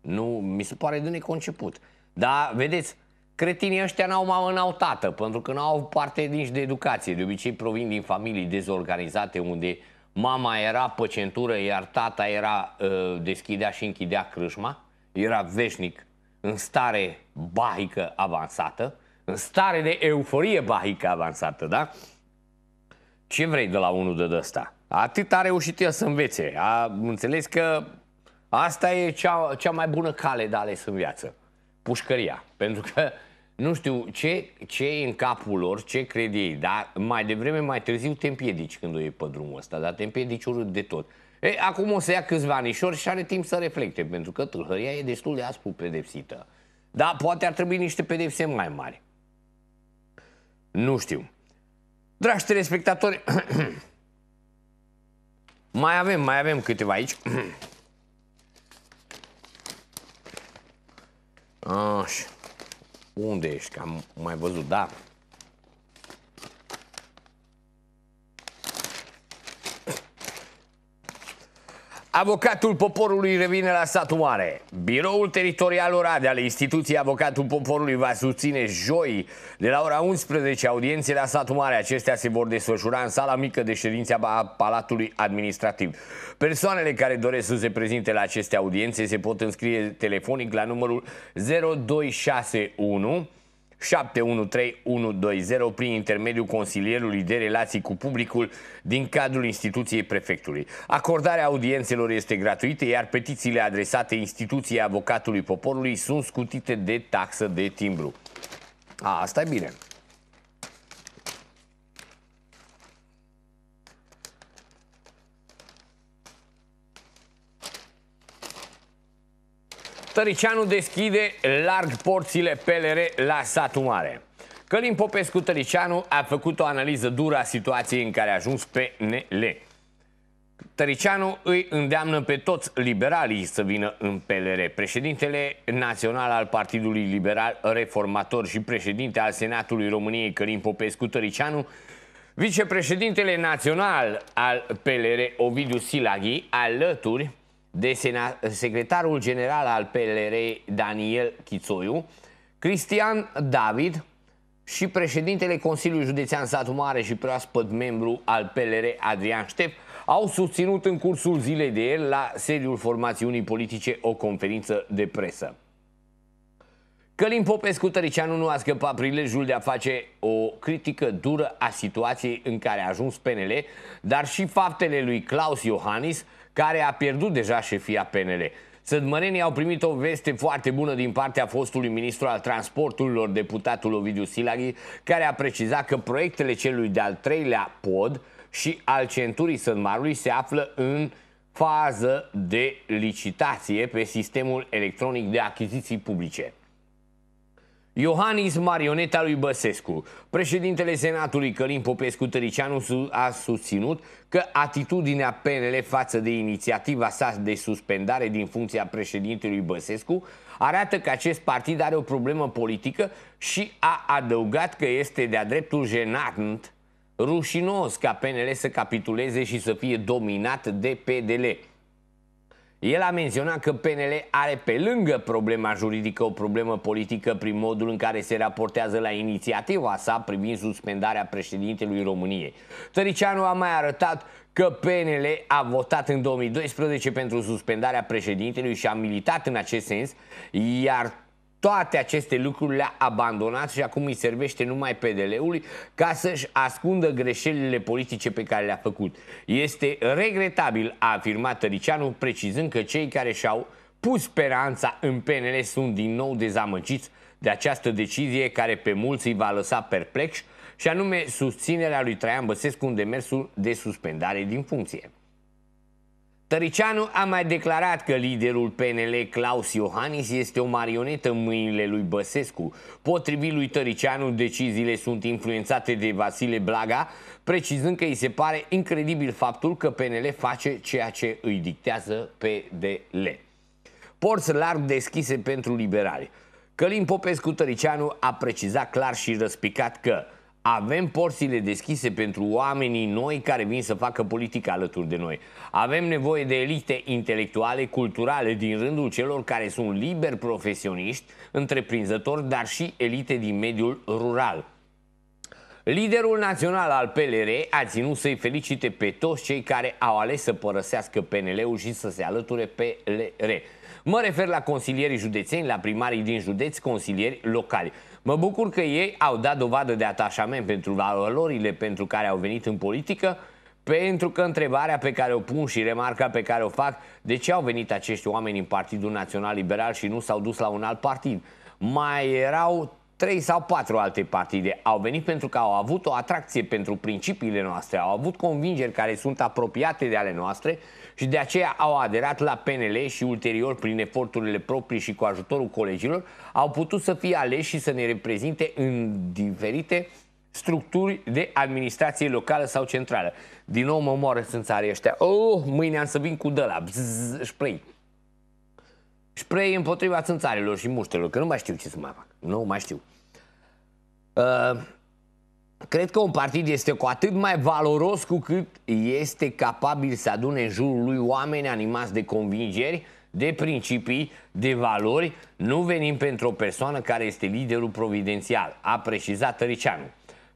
Nu, mi se pare de neconceput. Dar, vedeți, cretinii ăștia n-au mamă, n-au tată, pentru că n-au parte nici de educație. De obicei provin din familii dezorganizate, unde mama era pe centură, iar tata era uh, deschidea și închidea crâșma era veșnic în stare bahică avansată, în stare de euforie bahică avansată, da? Ce vrei de la unul de ăsta? Atât a reușit el să învețe. A înțeles că asta e cea, cea mai bună cale de ales în viață. Pușcăria. Pentru că nu știu ce, ce e în capul lor, ce cred ei, dar mai devreme, mai târziu te împiedici când o iei pe drumul ăsta, dar te împiedici urât de tot. E, acum o să ia câțiva anișori și are timp să reflecte, pentru că tâlhăria e destul de aspru pedepsită. Dar poate ar trebui niște pedepse mai mari. Nu știu. Dragi telespectatori, mai avem, mai avem câteva aici. Așa. Unde ești? Că am mai văzut, da. Avocatul poporului revine la satul mare. Biroul teritorial Oradea ale instituției Avocatul poporului va susține joi de la ora 11 audiențe la satul mare. Acestea se vor desfășura în sala mică de ședința a Palatului Administrativ. Persoanele care doresc să se prezinte la aceste audiențe se pot înscrie telefonic la numărul 0261 713120 prin intermediul consilierului de relații cu publicul din cadrul instituției prefectului. Acordarea audiențelor este gratuită, iar petițiile adresate instituției avocatului poporului sunt scutite de taxă de timbru. A, asta e bine. Tăricianu deschide larg porțile PLR la satul mare. Călin Popescu Tăricianu a făcut o analiză dură a situației în care a ajuns PNL. Tăricianu îi îndeamnă pe toți liberalii să vină în PLR. Președintele național al Partidului Liberal Reformator și președinte al Senatului României Călin Popescu Tăricianu Vicepreședintele național al PLR, Ovidiu Silaghi, alături de secretarul general al PLR Daniel Chițoiu, Cristian David și președintele Consiliului Județean Satu Mare și proaspăt membru al PLR Adrian Ștep au susținut în cursul zilei de el la sediul formațiunii politice o conferință de presă. Călim Popescu Tăricianu nu a scăpat prilejul de a face o critică dură a situației în care a ajuns PNL, dar și faptele lui Claus Iohannis, care a pierdut deja șefia PNL. Sădmărenii au primit o veste foarte bună din partea fostului ministru al transporturilor, deputatul Ovidiu Silaghi, care a precizat că proiectele celui de-al treilea pod și al centurii Sădmarului se află în fază de licitație pe sistemul electronic de achiziții publice. Iohannis, marioneta lui Băsescu. Președintele Senatului Călin Popescu Tăricianu a susținut că atitudinea PNL față de inițiativa sa de suspendare din funcția președintelui Băsescu arată că acest partid are o problemă politică și a adăugat că este de-a dreptul jenant, rușinos ca PNL să capituleze și să fie dominat de PDL. El a menționat că PNL are pe lângă problema juridică o problemă politică prin modul în care se raportează la inițiativa sa privind suspendarea președintelui României. Tăricianu a mai arătat că PNL a votat în 2012 pentru suspendarea președintelui și a militat în acest sens, iar toate aceste lucruri le-a abandonat și acum îi servește numai PDL-ului ca să-și ascundă greșelile politice pe care le-a făcut. Este regretabil, a afirmat Tăricianu, precizând că cei care și-au pus speranța în PNL sunt din nou dezamăgiți de această decizie care pe mulți îi va lăsa perplexi și anume susținerea lui Traian Băsescu în demersul de suspendare din funcție. Tăricianu a mai declarat că liderul PNL Claus Iohannis este o marionetă în mâinile lui Băsescu. Potrivit lui Tăricianu, deciziile sunt influențate de Vasile Blaga, precizând că îi se pare incredibil faptul că PNL face ceea ce îi dictează PDL. Porți larg deschise pentru liberali. Călin Popescu Tăricianu a precizat clar și răspicat că avem porțile deschise pentru oamenii noi care vin să facă politică alături de noi. Avem nevoie de elite intelectuale, culturale, din rândul celor care sunt liberi profesioniști, întreprinzători, dar și elite din mediul rural. Liderul național al PLR a ținut să-i felicite pe toți cei care au ales să părăsească PNL-ul și să se alăture PLR. Mă refer la consilierii județeni, la primarii din județ, consilieri locali. Mă bucur că ei au dat dovadă de atașament pentru valorile pentru care au venit în politică, pentru că întrebarea pe care o pun și remarca pe care o fac, de ce au venit acești oameni în Partidul Național Liberal și nu s-au dus la un alt partid? Mai erau trei sau patru alte partide. Au venit pentru că au avut o atracție pentru principiile noastre, au avut convingeri care sunt apropiate de ale noastre și de aceea au aderat la PNL și ulterior, prin eforturile proprii și cu ajutorul colegilor, au putut să fie aleși și să ne reprezinte în diferite structuri de administrație locală sau centrală. Din nou mă sunt țară ăștia. Oh, mâine am să vin cu dăla. spray. Spray împotriva țânțarilor și muștelor, că nu mai știu ce să mai fac. Nu mai știu. Uh, Cred că un partid este cu atât mai valoros cu cât este capabil să adune în jurul lui oameni animați de convingeri, de principii, de valori. Nu venim pentru o persoană care este liderul providențial, a precizat Tăricianu.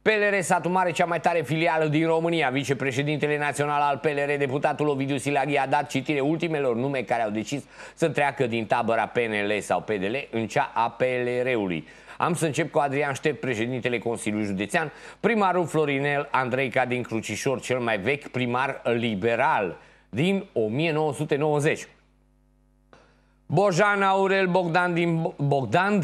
PLR Satu Mare, cea mai tare filială din România, vicepreședintele național al PLR, deputatul Ovidiu Silaghi a dat citire ultimelor nume care au decis să treacă din tabăra PNL sau PDL în cea a PLR-ului. Am să încep cu Adrian Ștept, președintele Consiliului Județean, primarul Florinel Andreica din Crucișor, cel mai vechi primar liberal din 1990. Bojan Aurel Bogdan din Bogdan,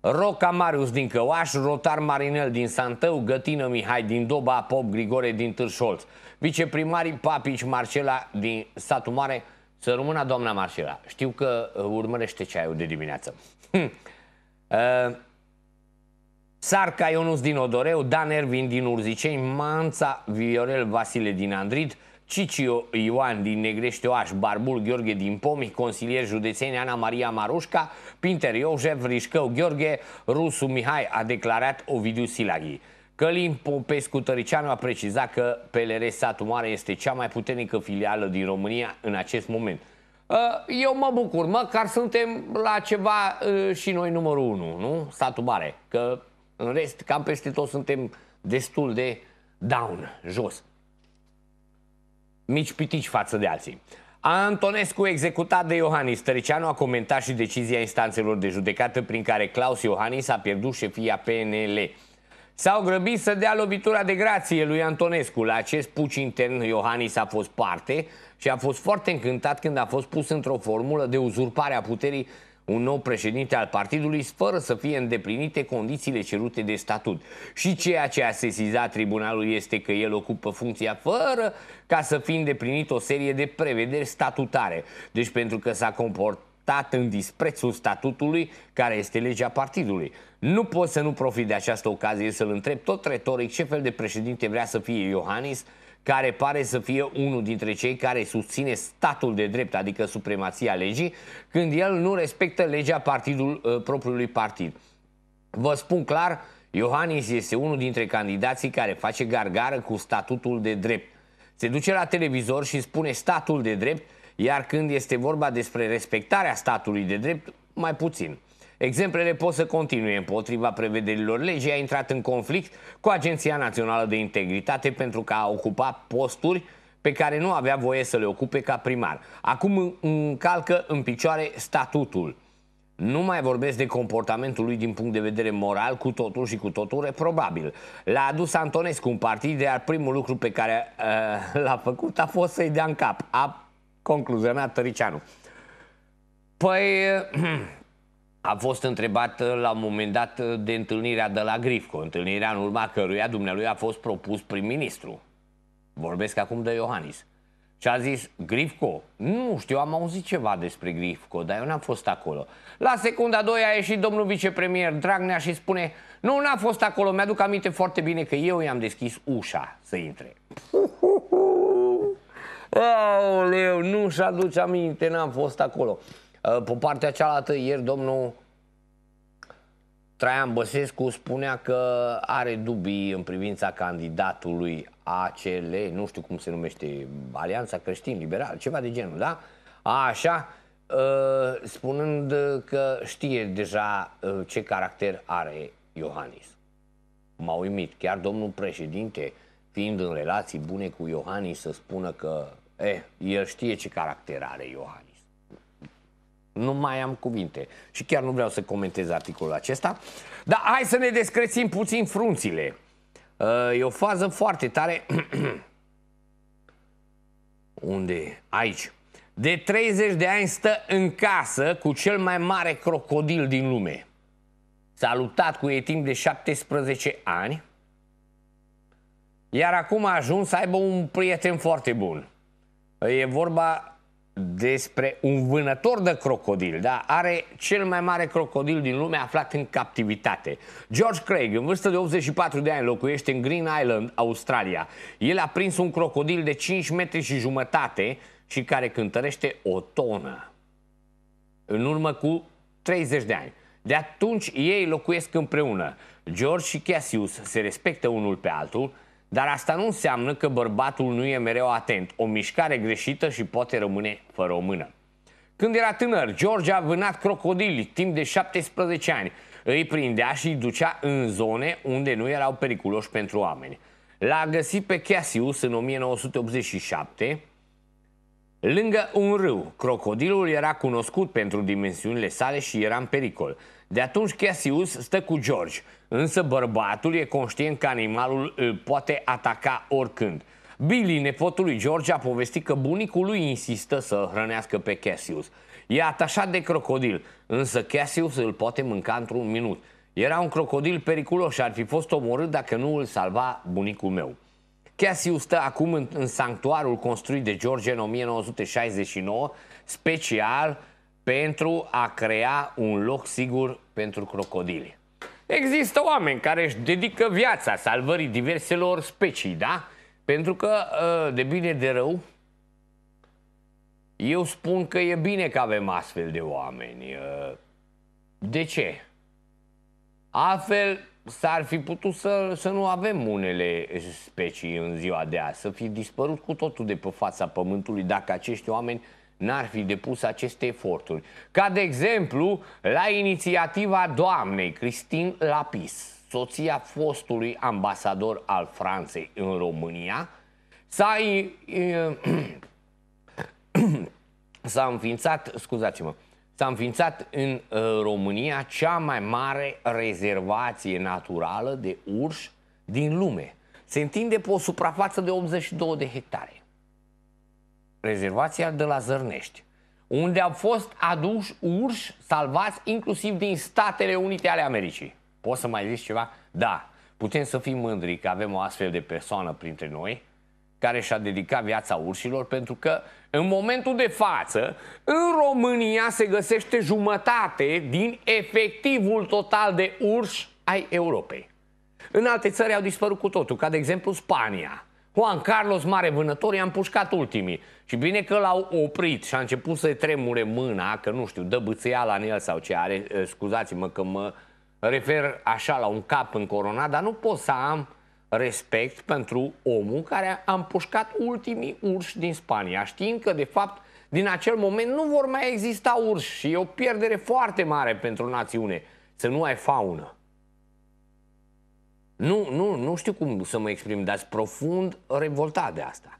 Roca Marius din Căuaș, Rotar Marinel din Santău, Gătină Mihai din Doba, Pop Grigore din Târșolț, viceprimarii Papici Marcela din Satul Mare, să rămână doamna Marcela. Știu că uh, urmărește ceaiul de dimineață. Hm. Uh, Sarca Ionus din Odoreu, Dan Ervin din Urzicei, Manța Viorel Vasile din Andrit, Cicio Ioan din Negrește Oaș, Barbul Gheorghe din Pomi, consilier județeni Ana Maria Marușca, Pinter Iojef, Rișcău Gheorghe, Rusu Mihai, a declarat Ovidiu Silaghi. Călim Popescu Tăricianu a precizat că PLR Satu Mare este cea mai puternică filială din România în acest moment. Ă, eu mă bucur, măcar suntem la ceva ă, și noi numărul 1, nu? Satu Mare, că în rest, cam peste tot suntem destul de down, jos. Mici pitici față de alții. Antonescu, executat de Iohannis, Tăricianu a comentat și decizia instanțelor de judecată prin care Claus Iohannis a pierdut șefia PNL. S-au grăbit să dea lovitura de grație lui Antonescu. La acest puci intern Iohannis a fost parte și a fost foarte încântat când a fost pus într-o formulă de uzurpare a puterii un nou președinte al partidului fără să fie îndeplinite condițiile cerute de statut. Și ceea ce a sesizat tribunalul este că el ocupă funcția fără ca să fie îndeplinit o serie de prevederi statutare. Deci pentru că s-a comportat în disprețul statutului care este legea partidului. Nu pot să nu profit de această ocazie să-l întreb tot retoric ce fel de președinte vrea să fie Iohannis care pare să fie unul dintre cei care susține statul de drept, adică supremația legii, când el nu respectă legea partidul, uh, propriului partid. Vă spun clar, Iohannis este unul dintre candidații care face gargară cu statutul de drept. Se duce la televizor și spune statul de drept, iar când este vorba despre respectarea statului de drept, mai puțin. Exemplele pot să continue împotriva prevederilor legii, a intrat în conflict cu Agenția Națională de Integritate pentru că a ocupat posturi pe care nu avea voie să le ocupe ca primar. Acum încalcă în picioare statutul. Nu mai vorbesc de comportamentul lui din punct de vedere moral, cu totul și cu totul reprobabil. L-a adus Antonescu în partid, iar primul lucru pe care uh, l-a făcut a fost să-i dea în cap. A concluzionat Tăricianu. Păi... Uh, A fost întrebat uh, la un moment dat uh, de întâlnirea de la Grifco, întâlnirea în urma căruia dumnealui a fost propus prim-ministru. Vorbesc acum de Iohannis. Și a zis, Grifco? Nu știu, am auzit ceva despre Grifco, dar eu n-am fost acolo. La secunda 2 a ieșit domnul vicepremier Dragnea și spune, nu, n-am fost acolo, mi-aduc aminte foarte bine că eu i-am deschis ușa să intre. Aoleu, nu-și aduce aminte, n-am fost acolo. Uh, pe partea cealaltă, ieri domnul Traian Băsescu spunea că are dubii în privința candidatului ACL, nu știu cum se numește, Alianța Creștin Liberal, ceva de genul, da? așa, uh, spunând că știe deja uh, ce caracter are Iohannis. M-a uimit, chiar domnul președinte, fiind în relații bune cu Iohannis, să spună că eh, el știe ce caracter are Iohannis. Nu mai am cuvinte. Și chiar nu vreau să comentez articolul acesta. Dar hai să ne descrețim puțin frunțile. Uh, e o fază foarte tare. Unde Aici. De 30 de ani stă în casă cu cel mai mare crocodil din lume. S-a luptat cu ei timp de 17 ani. Iar acum a ajuns să aibă un prieten foarte bun. E vorba despre un vânător de crocodil, da? Are cel mai mare crocodil din lume aflat în captivitate. George Craig, în vârstă de 84 de ani, locuiește în Green Island, Australia. El a prins un crocodil de 5 metri și jumătate și care cântărește o tonă. În urmă cu 30 de ani. De atunci ei locuiesc împreună. George și Cassius se respectă unul pe altul, dar asta nu înseamnă că bărbatul nu e mereu atent. O mișcare greșită și poate rămâne fără o mână. Când era tânăr, George a vânat crocodili timp de 17 ani. Îi prindea și îi ducea în zone unde nu erau periculoși pentru oameni. L-a găsit pe Cassius în 1987, lângă un râu. Crocodilul era cunoscut pentru dimensiunile sale și era în pericol. De atunci Cassius stă cu George, însă bărbatul e conștient că animalul îl poate ataca oricând. Billy, nepotul lui George, a povestit că bunicul lui insistă să hrănească pe Cassius. E atașat de crocodil, însă Cassius îl poate mânca într-un minut. Era un crocodil periculos și ar fi fost omorât dacă nu îl salva bunicul meu. Cassius stă acum în, în sanctuarul construit de George în 1969, special pentru a crea un loc sigur pentru crocodile. Există oameni care își dedică viața salvării diverselor specii, da? Pentru că, ă, de bine de rău, eu spun că e bine că avem astfel de oameni. Ă. De ce? Altfel, s-ar fi putut să, să nu avem unele specii în ziua de azi, să fi dispărut cu totul de pe fața pământului dacă acești oameni n-ar fi depus aceste eforturi. Ca de exemplu, la inițiativa doamnei Cristin Lapis, soția fostului ambasador al Franței în România, s-a, s-a înființat, scuzați-mă, s-a înființat în uh, România cea mai mare rezervație naturală de urși din lume. Se întinde pe o suprafață de 82 de hectare rezervația de la Zărnești, unde au fost aduși urși salvați inclusiv din Statele Unite ale Americii. Poți să mai zici ceva? Da, putem să fim mândri că avem o astfel de persoană printre noi care și-a dedicat viața urșilor pentru că în momentul de față în România se găsește jumătate din efectivul total de urși ai Europei. În alte țări au dispărut cu totul, ca de exemplu Spania, Juan Carlos, mare vânător, i-a împușcat ultimii. Și bine că l-au oprit și a început să-i tremure mâna, că nu știu, dă bățâiala în el sau ce are. Eh, scuzați-mă că mă refer așa la un cap în corona, dar nu pot să am respect pentru omul care a împușcat ultimii urși din Spania, știind că, de fapt, din acel moment nu vor mai exista urși și e o pierdere foarte mare pentru națiune să nu ai faună. Nu, nu, nu știu cum să mă exprim, dar sunt profund revoltat de asta.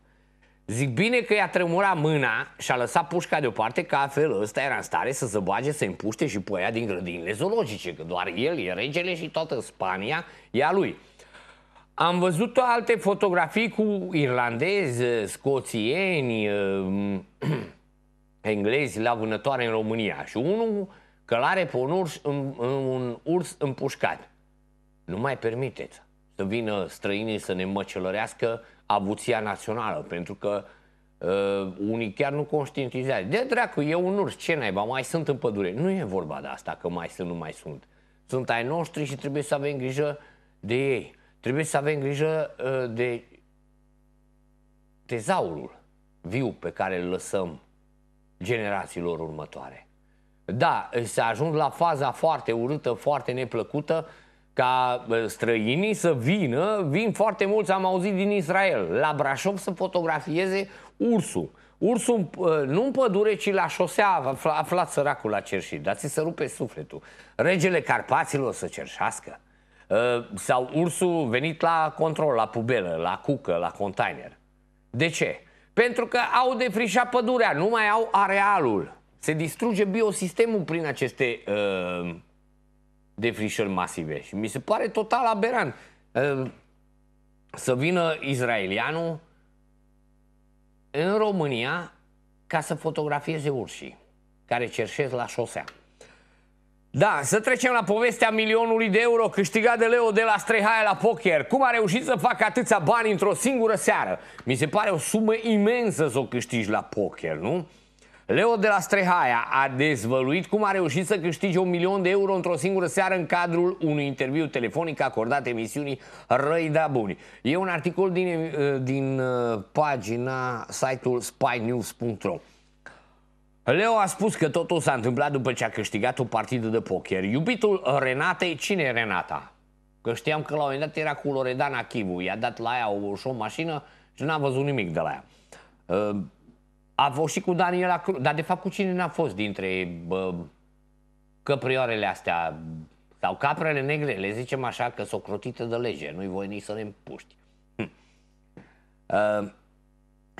Zic bine că i-a tremurat mâna și a lăsat pușca deoparte ca felul ăsta era în stare să se bage, să împuște și pe aia din grădinile zoologice, că doar el e regele și toată Spania e a lui. Am văzut alte fotografii cu irlandezi, scoțieni, um, englezi la vânătoare în România și unul călare pe un urs, un, un urs împușcat nu mai permiteți să vină străinii să ne măcelărească avuția națională, pentru că uh, unii chiar nu conștientizează. De dracu, e un urs, ce naiba, mai sunt în pădure. Nu e vorba de asta, că mai sunt, nu mai sunt. Sunt ai noștri și trebuie să avem grijă de ei. Trebuie să avem grijă uh, de tezaurul viu pe care îl lăsăm generațiilor următoare. Da, se ajung la faza foarte urâtă, foarte neplăcută, ca străinii să vină, vin foarte mulți, am auzit din Israel, la Brașov să fotografieze ursul. Ursul nu în pădure, ci la șosea, afla, aflat săracul la cerșit, dar ți se rupe sufletul. Regele Carpaților să cerșească. Ă, sau ursul venit la control, la pubelă, la cucă, la container. De ce? Pentru că au defrișat pădurea, nu mai au arealul. Se distruge biosistemul prin aceste uh, de frișări masive. Și mi se pare total aberant ă, să vină izraelianul în România ca să fotografieze urșii care cerșesc la șosea. Da, să trecem la povestea milionului de euro câștigat de Leo de la Strehaia la poker. Cum a reușit să facă atâția bani într-o singură seară? Mi se pare o sumă imensă să o câștigi la poker, nu? Leo de la Strehaia a dezvăluit cum a reușit să câștige un milion de euro într-o singură seară în cadrul unui interviu telefonic acordat emisiunii Răi da Buni. E un articol din, eh, din eh, pagina site-ul spynews.ro. Leo a spus că totul s-a întâmplat după ce a câștigat o partidă de poker. Iubitul Renatei, cine e Renata? Că știam că la un moment dat era cu Loredana Chivu. I-a dat la ea o, o mașină și n-a văzut nimic de la ea. Eh, a fost și cu Daniela Cruz. Dar de fapt cu cine n-a fost dintre bă, căprioarele astea sau caprele negre, le zicem așa că s-o crotită de lege, nu-i voi nici să ne împuști. Hm. Uh,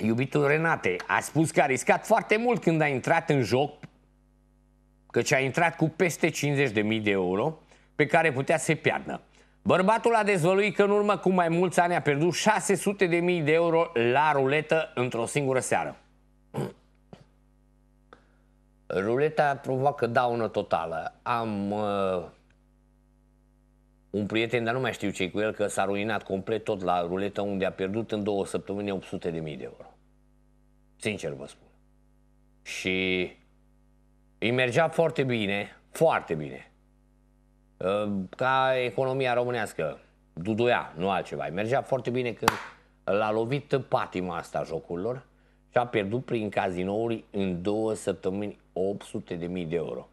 iubitul Renate, a spus că a riscat foarte mult când a intrat în joc, căci a intrat cu peste 50.000 de euro pe care putea să-i piardă. Bărbatul a dezvăluit că în urmă cu mai mulți ani a pierdut 600.000 de euro la ruletă într-o singură seară. Ruleta provoacă daună totală. Am uh, un prieten, dar nu mai știu ce cu el, că s-a ruinat complet tot la ruletă, unde a pierdut în două săptămâni 800 de mii de euro. Sincer vă spun. Și îi mergea foarte bine, foarte bine. Uh, ca economia românească, duduia, nu altceva. Îi mergea foarte bine când l-a lovit patima asta jocurilor și a pierdut prin cazinouri în două săptămâni 800.000 de euro.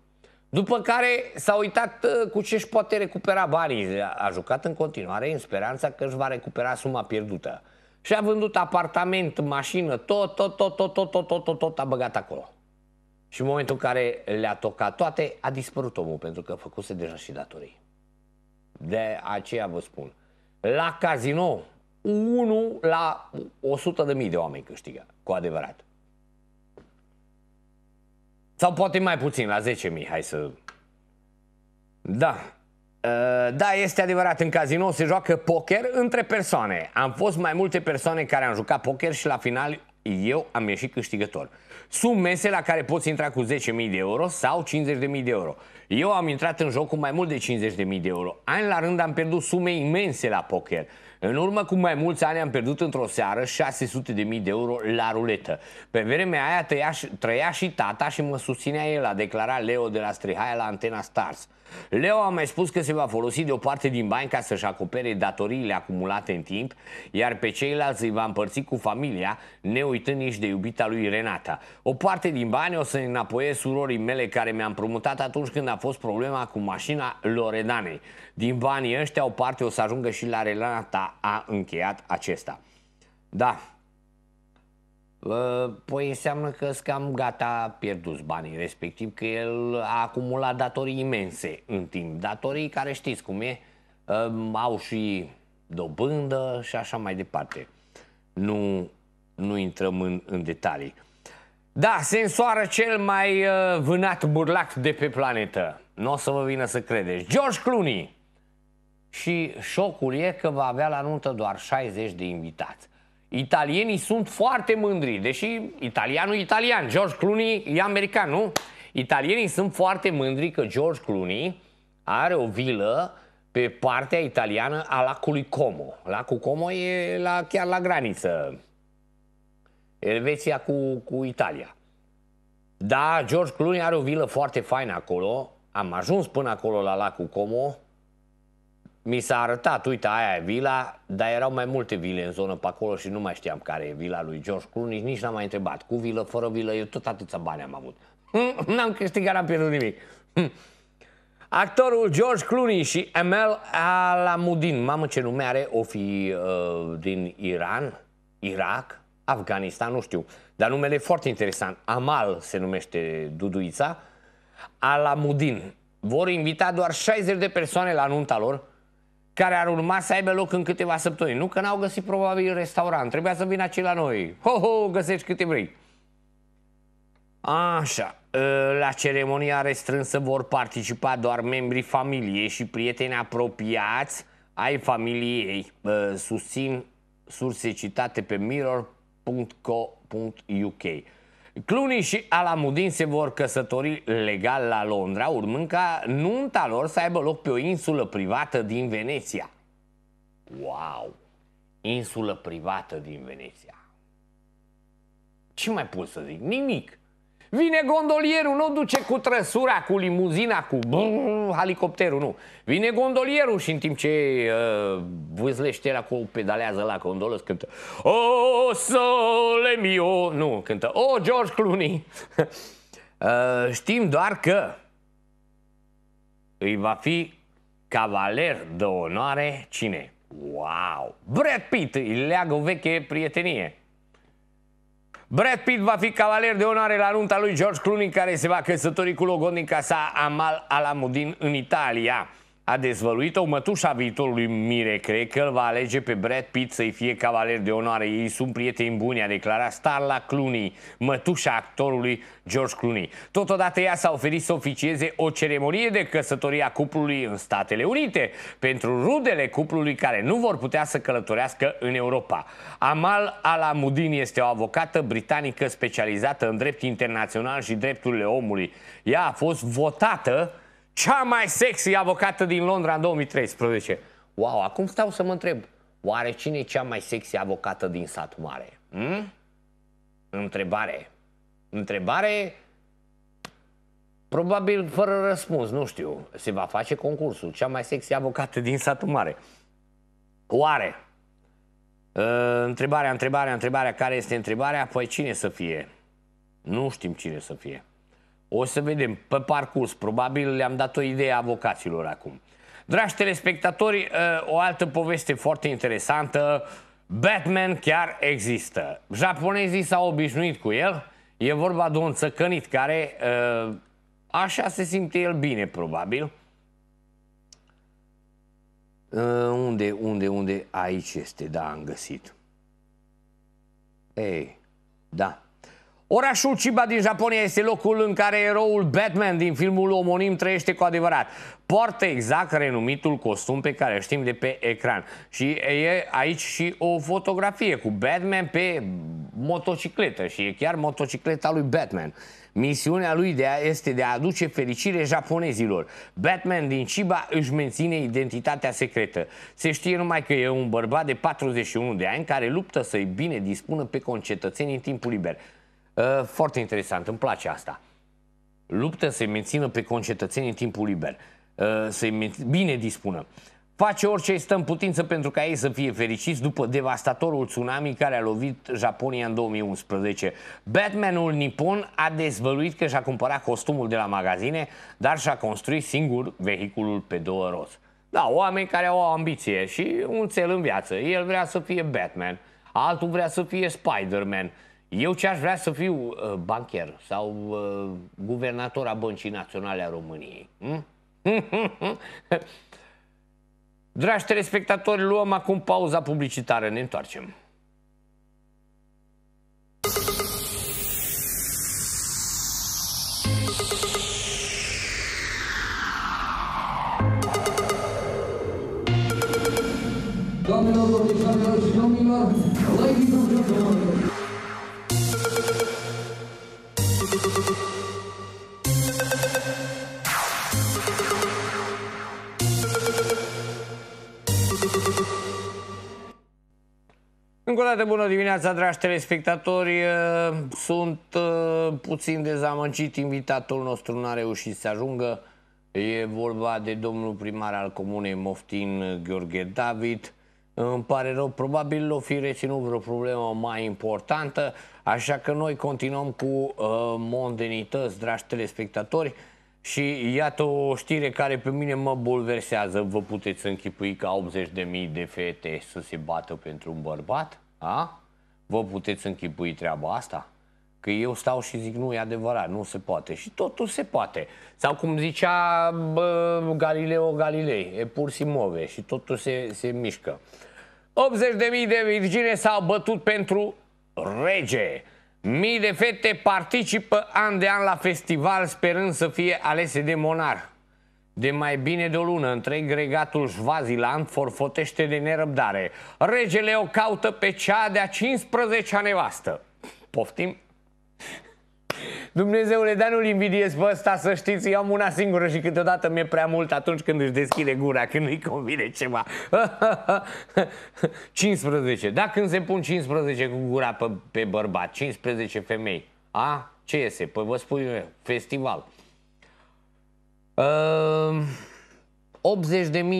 După care s-a uitat ă, cu ce își poate recupera banii. A jucat în continuare în speranța că își va recupera suma pierdută. Și a vândut apartament, mașină, tot, tot, tot, tot, tot, tot, tot, tot, tot a băgat acolo. Și în momentul în care le-a tocat toate, a dispărut omul pentru că făcuse deja și datorii. De aceea vă spun, la cazinou, unul la 100.000 de oameni câștigă cu adevărat. Sau poate mai puțin, la 10.000, hai să... Da. Ă, da, este adevărat, în casino se joacă poker între persoane. Am fost mai multe persoane care am jucat poker și la final eu am ieșit câștigător. Sunt mese la care poți intra cu 10.000 de euro sau 50.000 de euro. Eu am intrat în joc cu mai mult de 50.000 de euro. Ani la rând am pierdut sume imense la poker. În urmă cu mai mulți ani am pierdut într-o seară 600.000 de euro la ruletă. Pe vremea aia trăia, trăia și tata și mă susținea el, a declarat Leo de la Strihaia la Antena Stars. Leo a mai spus că se va folosi de o parte din bani ca să-și acopere datoriile acumulate în timp, iar pe ceilalți îi va împărți cu familia, neuitând nici de iubita lui Renata. O parte din bani o să înapoie surorii mele care mi-am promutat atunci când a fost problema cu mașina Loredanei. Din banii ăștia o parte o să ajungă și la Renata, a încheiat acesta. Da, Ă, păi înseamnă că cam gata pierdut banii, respectiv că el a acumulat datorii imense în timp. Datorii care știți cum e, ă, au și dobândă și așa mai departe. Nu, nu intrăm în, în detalii. Da, se însoară cel mai ă, vânat burlac de pe planetă. Nu o să vă vină să credeți. George Clooney! Și șocul e că va avea la nuntă doar 60 de invitați. Italienii sunt foarte mândri, deși italianul italian, George Clooney e american, nu? Italienii sunt foarte mândri că George Clooney are o vilă pe partea italiană a lacului Como. Lacul Como e la, chiar la graniță. Elveția cu, cu Italia. Da, George Clooney are o vilă foarte faină acolo. Am ajuns până acolo la lacul Como mi s-a arătat, uite, aia e vila, dar erau mai multe vile în zonă pe acolo și nu mai știam care e vila lui George Clooney, nici n-am mai întrebat. Cu vilă, fără vilă, eu tot atâția bani am avut. Hm, n-am câștigat, n-am pierdut nimic. Hm. Actorul George Clooney și Emel Alamudin, mamă ce nume are, o fi uh, din Iran, Irak, Afganistan, nu știu, dar numele e foarte interesant. Amal se numește Duduița, Alamudin. Vor invita doar 60 de persoane la nunta lor, care ar urma să aibă loc în câteva săptămâni. Nu că n-au găsit probabil restaurant, trebuia să vină acela la noi. Ho, ho, găsești câte vrei. Așa, ă, la ceremonia restrânsă vor participa doar membrii familiei și prieteni apropiați ai familiei. Ă, susțin surse citate pe mirror.co.uk. Clooney și Alamudin se vor căsători legal la Londra, urmând ca nunta lor să aibă loc pe o insulă privată din Veneția. Wow! Insulă privată din Veneția. Ce mai pot să zic? Nimic. Vine gondolierul, nu duce cu trăsura, cu limuzina, cu helicopterul, nu. Vine gondolierul și în timp ce uh, vâzlește la cu pedalează la gondolă, cântă O, sole mio, nu, cântă O, George Clooney. Uh, știm doar că îi va fi cavaler de onoare cine? Wow! Brad Pitt îi leagă o veche prietenie. Brad Pitt va fi cavaler de onoare la nunta lui George Clooney, care se va căsători cu logodnica sa Amal Alamudin în Italia a dezvăluit-o mătușa viitorului Mire Cred că îl va alege pe Brad Pitt să-i fie cavaler de onoare. Ei sunt prieteni buni, a declarat Starla Clooney, mătușa actorului George Clooney. Totodată ea s-a oferit să oficieze o ceremonie de căsătorie a cuplului în Statele Unite pentru rudele cuplului care nu vor putea să călătorească în Europa. Amal Alamudin este o avocată britanică specializată în drept internațional și drepturile omului. Ea a fost votată cea mai sexy avocată din Londra în 2013. Wow, acum stau să mă întreb, oare cine e cea mai sexy avocată din sat mare? Hmm? Întrebare. Întrebare Probabil fără răspuns, nu știu. Se va face concursul, cea mai sexy avocată din satul mare. Oare? Uh, întrebarea, întrebarea, întrebarea, care este întrebarea? Păi cine să fie? Nu știm cine să fie. O să vedem pe parcurs. Probabil le-am dat o idee avocaților acum. Dragi telespectatori, uh, o altă poveste foarte interesantă. Batman chiar există. Japonezii s-au obișnuit cu el. E vorba de un țăcănit care uh, așa se simte el bine, probabil. Uh, unde, unde, unde? Aici este, da, am găsit. Ei, da, Orașul Chiba din Japonia este locul în care eroul Batman din filmul omonim trăiește cu adevărat. Poartă exact renumitul costum pe care știm de pe ecran. Și e aici și o fotografie cu Batman pe motocicletă și e chiar motocicleta lui Batman. Misiunea lui de a, este de a aduce fericire japonezilor. Batman din Chiba își menține identitatea secretă. Se știe numai că e un bărbat de 41 de ani care luptă să-i bine dispună pe concetățenii în timpul liber. Uh, foarte interesant, îmi place asta. Luptă să-i mențină pe concetățenii în timpul liber, uh, să-i bine dispună. Face orice stă în putință pentru ca ei să fie fericiți după devastatorul tsunami care a lovit Japonia în 2011. Batmanul nipon a dezvăluit că și-a cumpărat costumul de la magazine, dar și-a construit singur vehiculul pe două roți. Da, oameni care au o ambiție și un cel în viață. El vrea să fie Batman, altul vrea să fie Spider-Man. Eu ce aș vrea să fiu uh, bancher sau uh, guvernator a Băncii Naționale a României. Hmm? Dragi telespectatori, luăm acum pauza publicitară, ne întoarcem. Încă o dată bună dimineața, dragi telespectatori. Uh, sunt uh, puțin dezamăgit, invitatul nostru n-a reușit să ajungă. E vorba de domnul primar al comunei Moftin, Gheorghe David. Îmi pare rău, probabil l-o fi reținut vreo problemă mai importantă, așa că noi continuăm cu uh, mondenități, dragi telespectatori. Și iată o știre care pe mine mă bulversează. Vă puteți închipui ca 80.000 de fete să se bată pentru un bărbat? A? Vă puteți închipui treaba asta? Că eu stau și zic, nu, e adevărat, nu se poate. Și totul se poate. Sau cum zicea bă, Galileo Galilei, e pur și move și totul se, se mișcă. 80.000 de virgine s-au bătut pentru rege. Mii de fete participă an de an la festival sperând să fie alese de monar. De mai bine de o lună, întreg regatul Svaziland forfotește de nerăbdare. Regele o caută pe cea de-a 15-a nevastă. Poftim? Dumnezeule, dar nu-l invidiez pe ăsta, să știți, eu am una singură și câteodată mi-e prea mult atunci când își deschide gura, când nu-i convine ceva. 15. Da, când se pun 15 cu gura pe, pe bărbat, 15 femei. A? Ce iese? Păi vă spun eu, festival. Uh... Ehm,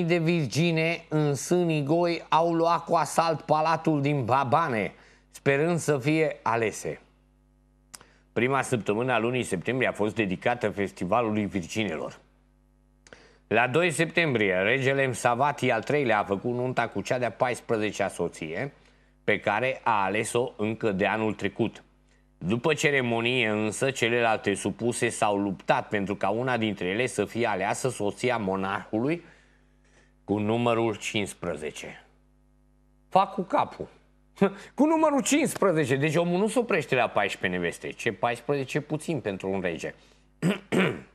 80.000 de virgine în sânii goi au luat cu asalt palatul din Babane, sperând să fie alese. Prima săptămână a lunii septembrie a fost dedicată festivalului virginilor. La 2 septembrie, regele Msavati al III-lea a făcut nunta cu cea de-a 14-a soție, pe care a ales-o încă de anul trecut. După ceremonie însă, celelalte supuse s-au luptat pentru ca una dintre ele să fie aleasă soția monarhului cu numărul 15. Fac cu capul. Cu numărul 15. Deci omul nu se oprește la 14 neveste. Ce 14 puțin pentru un rege.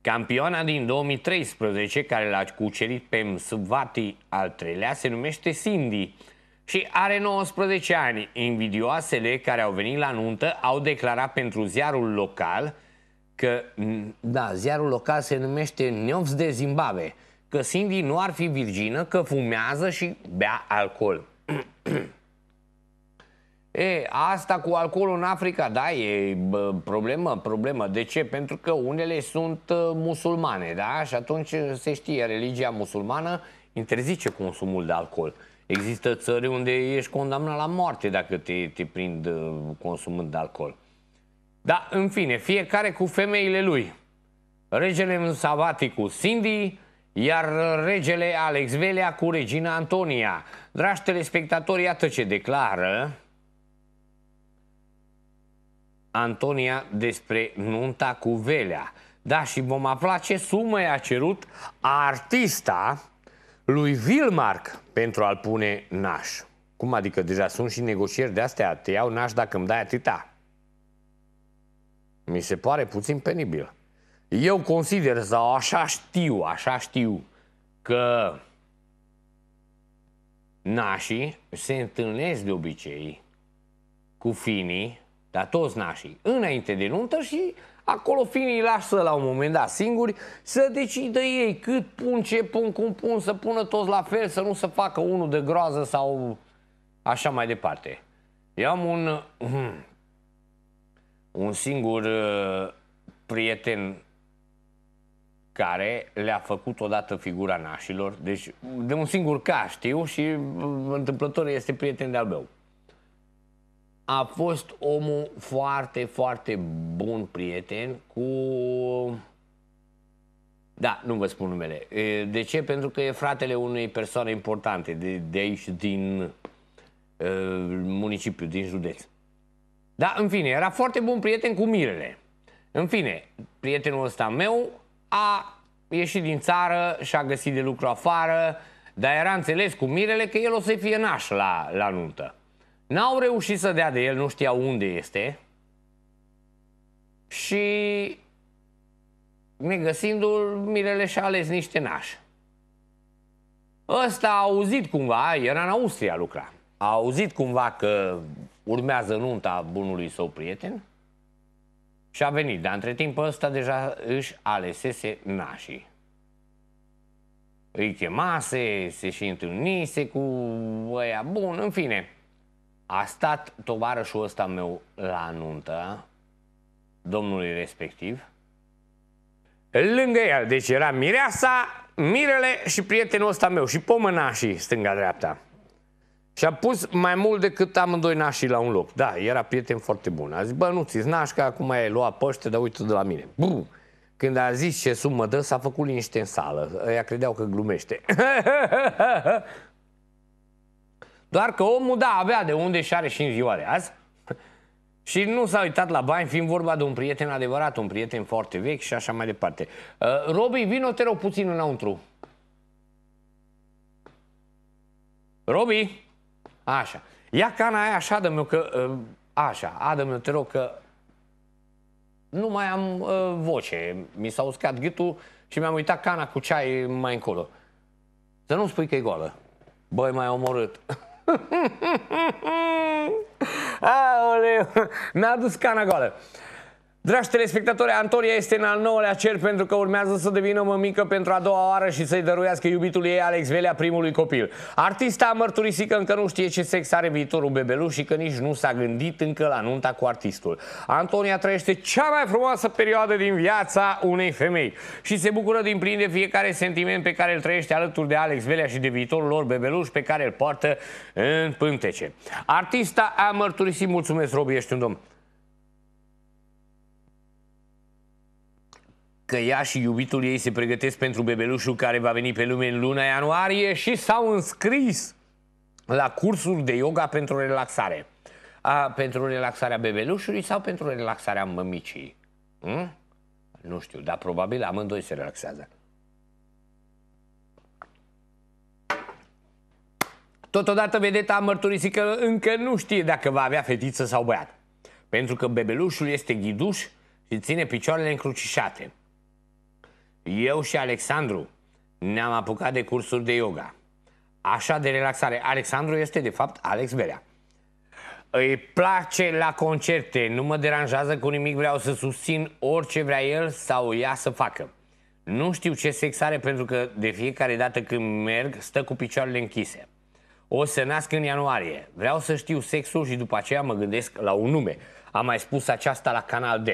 Campioana din 2013, care l-a cucerit pe Msvati al treilea, se numește Cindy și are 19 ani. Invidioasele care au venit la nuntă au declarat pentru ziarul local că, da, ziarul local se numește News de Zimbabwe, că Cindy nu ar fi virgină, că fumează și bea alcool. E, asta cu alcoolul în Africa, da, e bă, problemă, problemă. De ce? Pentru că unele sunt uh, musulmane, da? Și atunci ă, se știe, religia musulmană interzice consumul de alcool. Există țări unde ești condamnat la moarte dacă te, te prind uh, consumând alcool. Da, în fine, fiecare cu femeile lui. Regele în Savaticul Cindy, iar regele Alex Velea cu regina Antonia. Dragi telespectatori, iată ce declară Antonia despre nunta cu Velea. Da, și vom afla ce sumă i-a cerut artista lui Vilmarc pentru a-l pune naș. Cum adică? Deja sunt și negocieri de astea, te iau naș dacă îmi dai atâta. Mi se pare puțin penibil. Eu consider, sau așa știu, așa știu, că nașii se întâlnesc de obicei cu finii, dar toți nașii, înainte de nuntă și acolo finii lasă la un moment dat singuri să decidă ei cât pun, ce pun, cum pun, să pună toți la fel, să nu se facă unul de groază sau așa mai departe. Eu am un, un singur uh, prieten care le-a făcut odată figura nașilor. Deci, de un singur ca știu și uh, întâmplător este prieten de-al meu. A fost omul foarte, foarte bun prieten cu... Da, nu vă spun numele. De ce? Pentru că e fratele unei persoane importante de, de aici, din municipiu, din județ. Da, în fine, era foarte bun prieten cu Mirele. În fine, prietenul ăsta meu a ieșit din țară și a găsit de lucru afară, dar era înțeles cu mirele că el o să fie naș la, la nuntă. N-au reușit să dea de el, nu știau unde este. Și negăsindu-l, mirele și-a ales niște nași. Ăsta a auzit cumva, era în Austria lucra, a auzit cumva că urmează nunta bunului său prieten și a venit, dar între timp ăsta deja își alesese nașii. Îi chemase, se și întâlnise cu ăia bun, în fine. A stat tovarășul ăsta meu la nuntă, domnului respectiv, lângă el. Deci era mireasa, mirele și prietenul ăsta meu și pomânașii stânga-dreapta. Și a pus mai mult decât amândoi nașii la un loc. Da, era prieten foarte bun. A zis, bă, nu ți-ți nașca, acum ai luat păște, dar uite de la mine. Bum! Când a zis ce sumă dă, s-a făcut liniște în sală. Ea credeau că glumește. Doar că omul, da, avea de unde și are și în ziua de azi. Și nu s-a uitat la bani, fiind vorba de un prieten adevărat, un prieten foarte vechi și așa mai departe. Uh, Robi, vino te rog puțin înăuntru. Robi? Așa. Ia cana aia așa, dă că... Ă, așa, adă te rog că... Nu mai am uh, voce. Mi s-a uscat ghitul și mi-am uitat cana cu ceai mai încolo. Să nu spui că e goală. Băi, mai omorât. Aoleu, mi-a adus cana goală. Dragi telespectatori, Antonia este în al nouălea cer pentru că urmează să devină mămică pentru a doua oară și să-i dăruiască iubitul ei Alex Velea primului copil. Artista a mărturisit că încă nu știe ce sex are viitorul bebeluș și că nici nu s-a gândit încă la nunta cu artistul. Antonia trăiește cea mai frumoasă perioadă din viața unei femei și se bucură din plin de fiecare sentiment pe care îl trăiește alături de Alex Velea și de viitorul lor bebeluș pe care îl poartă în pântece. Artista a mărturisit, mulțumesc Robi, ești un domn. că ea și iubitul ei se pregătesc pentru bebelușul care va veni pe lume în luna ianuarie și s-au înscris la cursuri de yoga pentru relaxare. A, pentru relaxarea bebelușului sau pentru relaxarea mămicii? Hmm? Nu știu, dar probabil amândoi se relaxează. Totodată vedeta a mărturisit că încă nu știe dacă va avea fetiță sau băiat. Pentru că bebelușul este ghiduș și ține picioarele încrucișate. Eu și Alexandru ne-am apucat de cursuri de yoga. Așa de relaxare. Alexandru este, de fapt, Alex Berea. Îi place la concerte, nu mă deranjează cu nimic, vreau să susțin orice vrea el sau ea să facă. Nu știu ce sex are pentru că de fiecare dată când merg stă cu picioarele închise. O să nasc în ianuarie. Vreau să știu sexul și după aceea mă gândesc la un nume. Am mai spus aceasta la Canal D.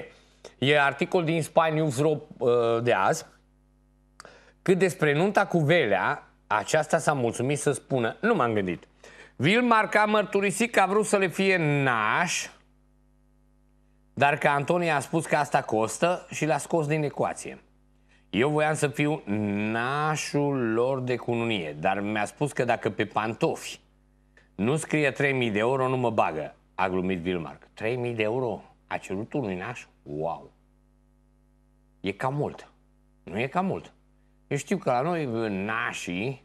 E articol din Spy News Rob uh, de azi. Cât despre nunta cu Velea, aceasta s-a mulțumit să spună, nu m-am gândit. Vilmar a mărturisit că a vrut să le fie naș, dar că Antonia a spus că asta costă și l-a scos din ecuație. Eu voiam să fiu nașul lor de cununie, dar mi-a spus că dacă pe pantofi nu scrie 3000 de euro, nu mă bagă, a glumit Vilmarc. 3000 de euro a cerut unui naș? Wow! E cam mult. Nu e cam mult. Eu știu că la noi nașii,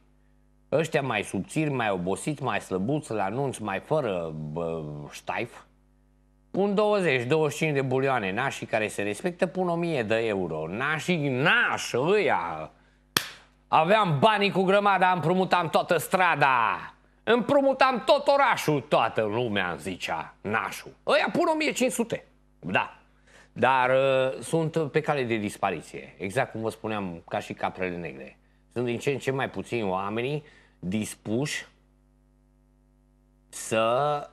ăștia mai subțiri, mai obosiți, mai slăbuți, la anunț, mai fără bă, ștaif, pun 20-25 de bulioane. Nașii care se respectă pun 1000 de euro. Nașii, naș, ăia. Aveam banii cu grămada, împrumutam toată strada. Împrumutam tot orașul, toată lumea îmi zicea, nașul. Ăia pun 1500. Da. Dar uh, sunt pe cale de dispariție, exact cum vă spuneam, ca și caprele negre. Sunt din ce în ce mai puțini oamenii dispuși să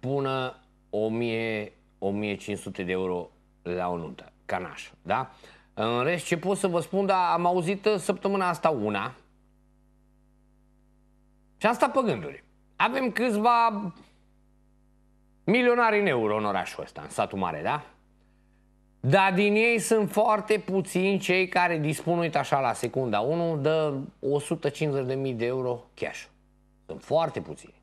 pună 1000, 1500 de euro la o nuntă, ca naș, da? În rest, ce pot să vă spun, dar am auzit uh, săptămâna asta una și asta pe gânduri. Avem câțiva milionari în euro în orașul ăsta, în satul mare, da? Dar din ei sunt foarte puțini cei care dispun, uite așa, la secunda 1, dă 150.000 de euro cash. Sunt foarte puțini.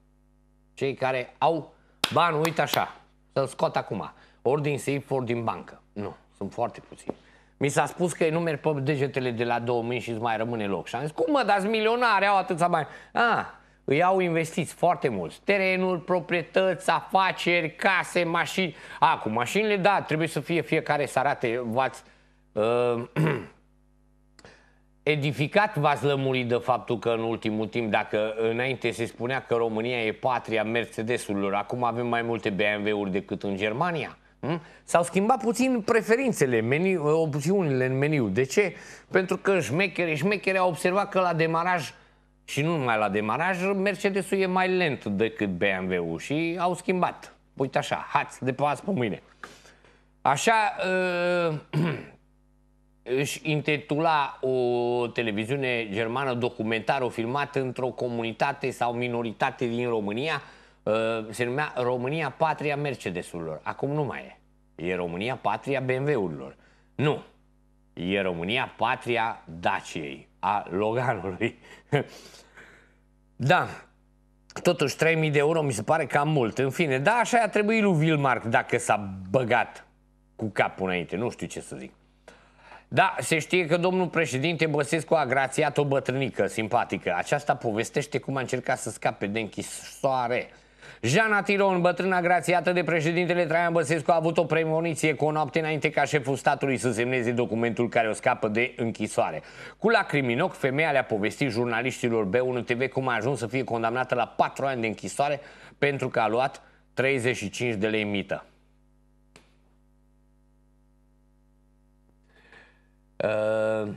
Cei care au bani, uite așa, să-l scot acum. Ori din safe, ori din bancă. Nu, sunt foarte puțini. Mi s-a spus că merg pe degetele de la 2000 și îți mai rămâne loc. Și am zis, cum mă, dați milionari, au atâția bani. A, ah, îi au investiți foarte mulți. Terenuri, proprietăți, afaceri, case, mașini. A, cu mașinile, da, trebuie să fie fiecare să arate. V-ați uh, edificat, v-ați lămurit de faptul că în ultimul timp, dacă înainte se spunea că România e patria Mercedesurilor, acum avem mai multe BMW-uri decât în Germania. Hmm? S-au schimbat puțin preferințele, meniu, opțiunile în meniu. De ce? Pentru că șmecherii, șmecherii au observat că la demaraj uh, și nu numai la demaraj, Mercedesul e mai lent decât BMW-ul și au schimbat. Uite așa, hați de pe azi pe mâine. Așa uh, își intitula o televiziune germană o filmat într-o comunitate sau minoritate din România, uh, se numea România Patria Mercedesurilor. Acum nu mai e. E România Patria BMW-urilor. Nu. E România Patria Daciei a Loganului. da, totuși 3000 de euro mi se pare cam mult. În fine, da, așa a trebuit lui Vilmarc dacă s-a băgat cu capul înainte. Nu știu ce să zic. Da, se știe că domnul președinte Băsescu a grațiat o bătrânică simpatică. Aceasta povestește cum a încercat să scape de închisoare Jana Tiron, bătrâna grațiată de președintele Traian Băsescu, a avut o premoniție cu o noapte înainte ca șeful statului să semneze documentul care o scapă de închisoare. Cu lacrimi în ochi, femeia le-a povestit jurnaliștilor B1 TV cum a ajuns să fie condamnată la 4 ani de închisoare pentru că a luat 35 de lei mită. Uh,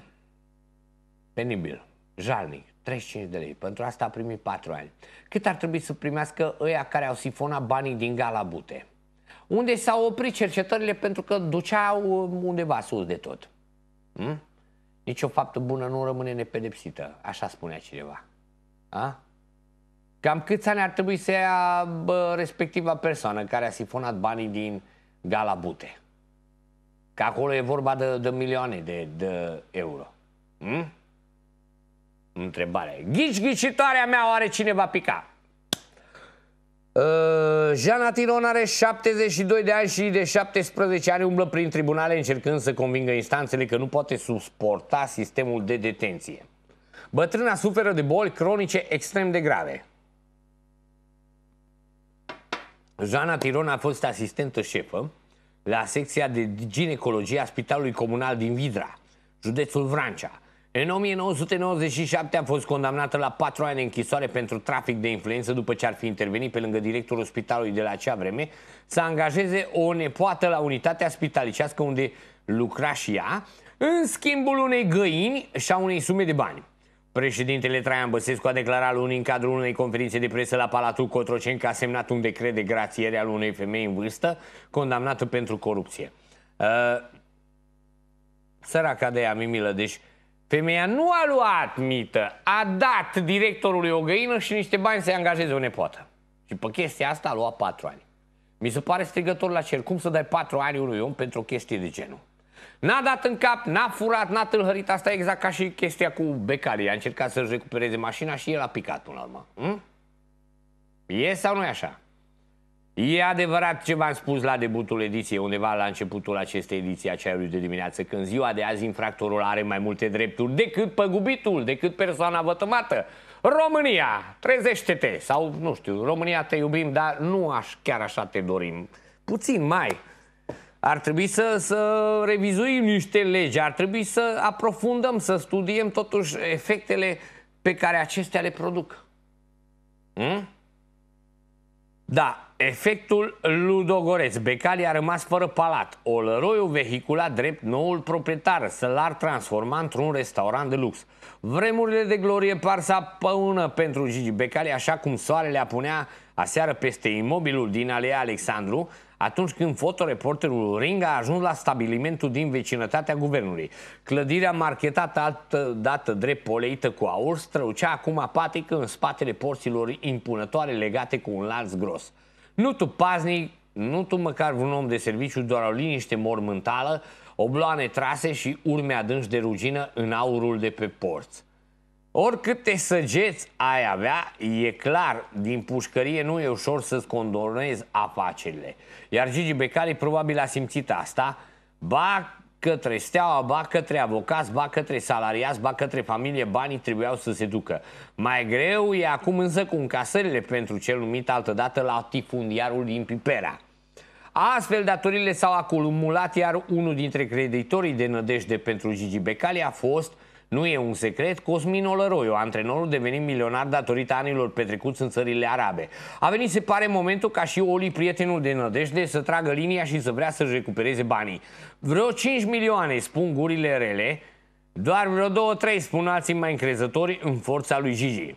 penibil, jalnic, 35 de lei. Pentru asta a primit 4 ani. Cât ar trebui să primească ăia care au sifonat banii din gala bute? Unde s-au oprit cercetările pentru că duceau um, undeva sus de tot. Hmm? Nici o faptă bună nu rămâne nepedepsită, așa spunea cineva. A? Cam câți ani ar trebui să ia bă, respectiva persoană care a sifonat banii din gala bute? Că acolo e vorba de, de milioane de, de euro. Hmm? Întrebare. Ghici, ghicitoarea mea, oare cine va pica? Uh, Jeana Tiron are 72 de ani și de 17 ani umblă prin tribunale încercând să convingă instanțele că nu poate suporta sistemul de detenție. Bătrâna suferă de boli cronice extrem de grave. Joana Tiron a fost asistentă șefă la secția de ginecologie a Spitalului Comunal din Vidra, județul Vrancea, în 1997 a fost condamnată la patru ani închisoare pentru trafic de influență după ce ar fi intervenit pe lângă directorul spitalului de la acea vreme să angajeze o nepoată la unitatea spitalicească unde lucra și ea, în schimbul unei găini și a unei sume de bani. Președintele Traian Băsescu a declarat luni în cadrul unei conferințe de presă la Palatul Cotroceni că a semnat un decret de grațiere al unei femei în vârstă condamnată pentru corupție. Uh, săraca de ea, milă, deci Femeia nu a luat mită, a dat directorului o găină și niște bani să-i angajeze o nepoată. Și pe chestia asta a luat patru ani. Mi se pare strigător la cer. Cum să dai patru ani unui om pentru o chestie de genul? N-a dat în cap, n-a furat, n-a tâlhărit. Asta e exact ca și chestia cu becarii. A încercat să-și recupereze mașina și el a picat până la urmă. Hm? E sau nu e așa? E adevărat ce v-am spus la debutul ediției, undeva la începutul acestei ediții a ceaiului de dimineață, când ziua de azi infractorul are mai multe drepturi decât păgubitul, decât persoana vătămată. România, trezește-te! Sau, nu știu, România te iubim, dar nu aș, chiar așa te dorim. Puțin mai. Ar trebui să, să revizuim niște legi, ar trebui să aprofundăm, să studiem totuși efectele pe care acestea le produc. Hmm? Da, Efectul Ludogoreț. Becali a rămas fără palat. Olăroiu vehicula drept noul proprietar să l-ar transforma într-un restaurant de lux. Vremurile de glorie par să apăună pentru Gigi Becali, așa cum soarele apunea aseară peste imobilul din Alea Alexandru, atunci când fotoreporterul Ring a ajuns la stabilimentul din vecinătatea guvernului. Clădirea marchetată altă dată drept poleită cu aur strălucea acum apatică în spatele porților impunătoare legate cu un lanț gros. Nu tu paznic, nu tu măcar un om de serviciu, doar o liniște mormântală, obloane trase și urme adânci de rugină în aurul de pe porți. Oricâte săgeți ai avea, e clar, din pușcărie nu e ușor să-ți condonezi afacerile. Iar Gigi Becali probabil a simțit asta, ba către steaua, ba către avocați, ba către salariați, ba către familie, banii trebuiau să se ducă. Mai greu e acum însă cu încasările pentru cel numit altădată la tifundiarul din Pipera. Astfel, datorile s-au acumulat, iar unul dintre creditorii de nădejde pentru Gigi Becali a fost – nu e un secret, Cosmin Olăroiu, antrenorul devenit milionar datorită anilor petrecuți în țările arabe. A venit, se pare, momentul ca și Oli, prietenul de nădejde, să tragă linia și să vrea să-și recupereze banii. Vreo 5 milioane, spun gurile rele, doar vreo 2-3 spun alții mai încrezători în forța lui Gigi.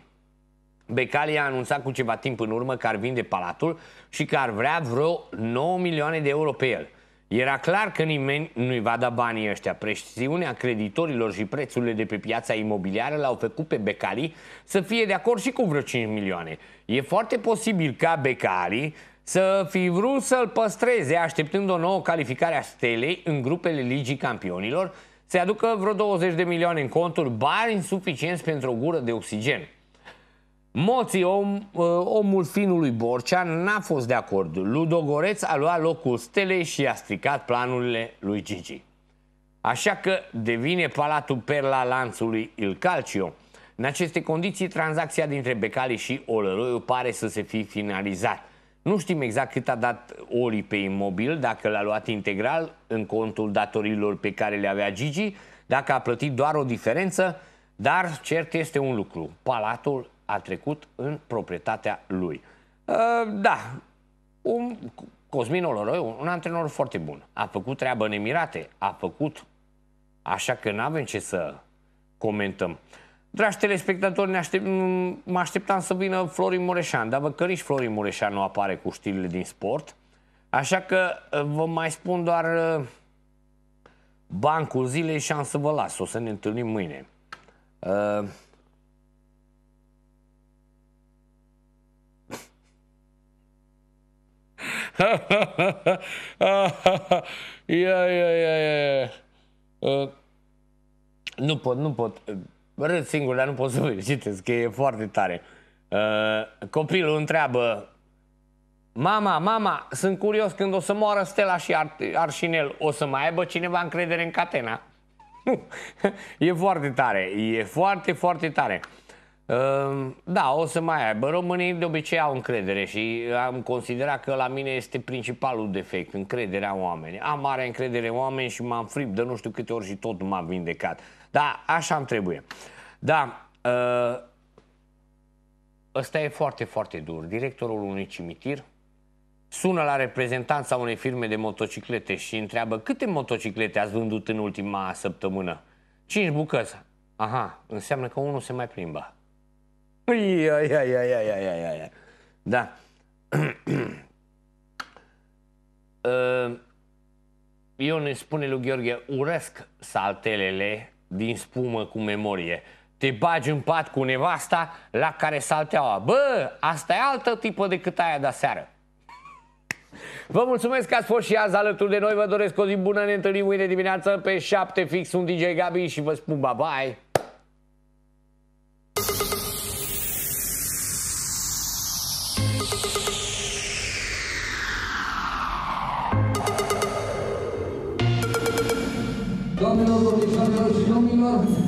Becali a anunțat cu ceva timp în urmă că ar vinde palatul și că ar vrea vreo 9 milioane de euro pe el – era clar că nimeni nu-i va da banii ăștia. Presiunea creditorilor și prețurile de pe piața imobiliară l-au făcut pe Becali să fie de acord și cu vreo 5 milioane. E foarte posibil ca Becali să fi vrut să-l păstreze așteptând o nouă calificare a stelei în grupele Ligii Campionilor, să-i aducă vreo 20 de milioane în conturi, bani suficienți pentru o gură de oxigen. Moții, om, uh, omul finului Borcea, n-a fost de acord. Ludogoreț a luat locul stelei și a stricat planurile lui Gigi. Așa că devine Palatul Perla lanțului Il Calcio. În aceste condiții, tranzacția dintre Becali și Olăroiu pare să se fi finalizat. Nu știm exact cât a dat Oli pe imobil, dacă l-a luat integral în contul datorilor pe care le avea Gigi, dacă a plătit doar o diferență, dar cert este un lucru, palatul a trecut în proprietatea lui. Uh, da, un Cosmin Oloroi, un antrenor foarte bun. A făcut treabă în Emirate, a făcut, așa că nu avem ce să comentăm. Dragi telespectatori, ne aștept, mă așteptam să vină Florin Mureșan, dar vă că nici Florin Mureșan nu apare cu știrile din sport. Așa că uh, vă mai spun doar uh, bancul zilei și am să vă las. O să ne întâlnim mâine. Uh... ia, ia, ia, ia. Uh, nu pot, nu pot. Râd singur, dar nu pot să vă citesc, că e foarte tare. Uh, copilul întreabă Mama, mama, sunt curios când o să moară Stella și Ar Arșinel, o să mai aibă cineva încredere în catena? e foarte tare, e foarte, foarte tare. Uh, Ehm, da, o să mai aibă. Românii de obicei au încredere și am considerat că la mine este principalul defect, încrederea în Am mare încredere în oameni și m-am fript de nu știu câte ori și tot m-am vindecat. Da, așa îmi trebuie. Da, ehm, ăsta e foarte, foarte dur. Directorul unui cimitir sună la reprezentanța unei firme de motociclete și întreabă câte motociclete ați vândut în ultima săptămână? Cinci bucăți. Aha, înseamnă că unul se mai plimba. Ia, ia, ia, ia, ia, ia, ia, ia. Da. Eu uh, ne spune lui Gheorghe, urăsc saltelele din spumă cu memorie. Te bagi în pat cu nevasta la care salteaua. Bă, asta e altă tipă decât aia de seară. Vă mulțumesc că ați fost și azi alături de noi. Vă doresc o zi bună. Ne întâlnim mâine dimineață pe 7 fix. Sunt DJ Gabi și vă spun bye-bye. bunlar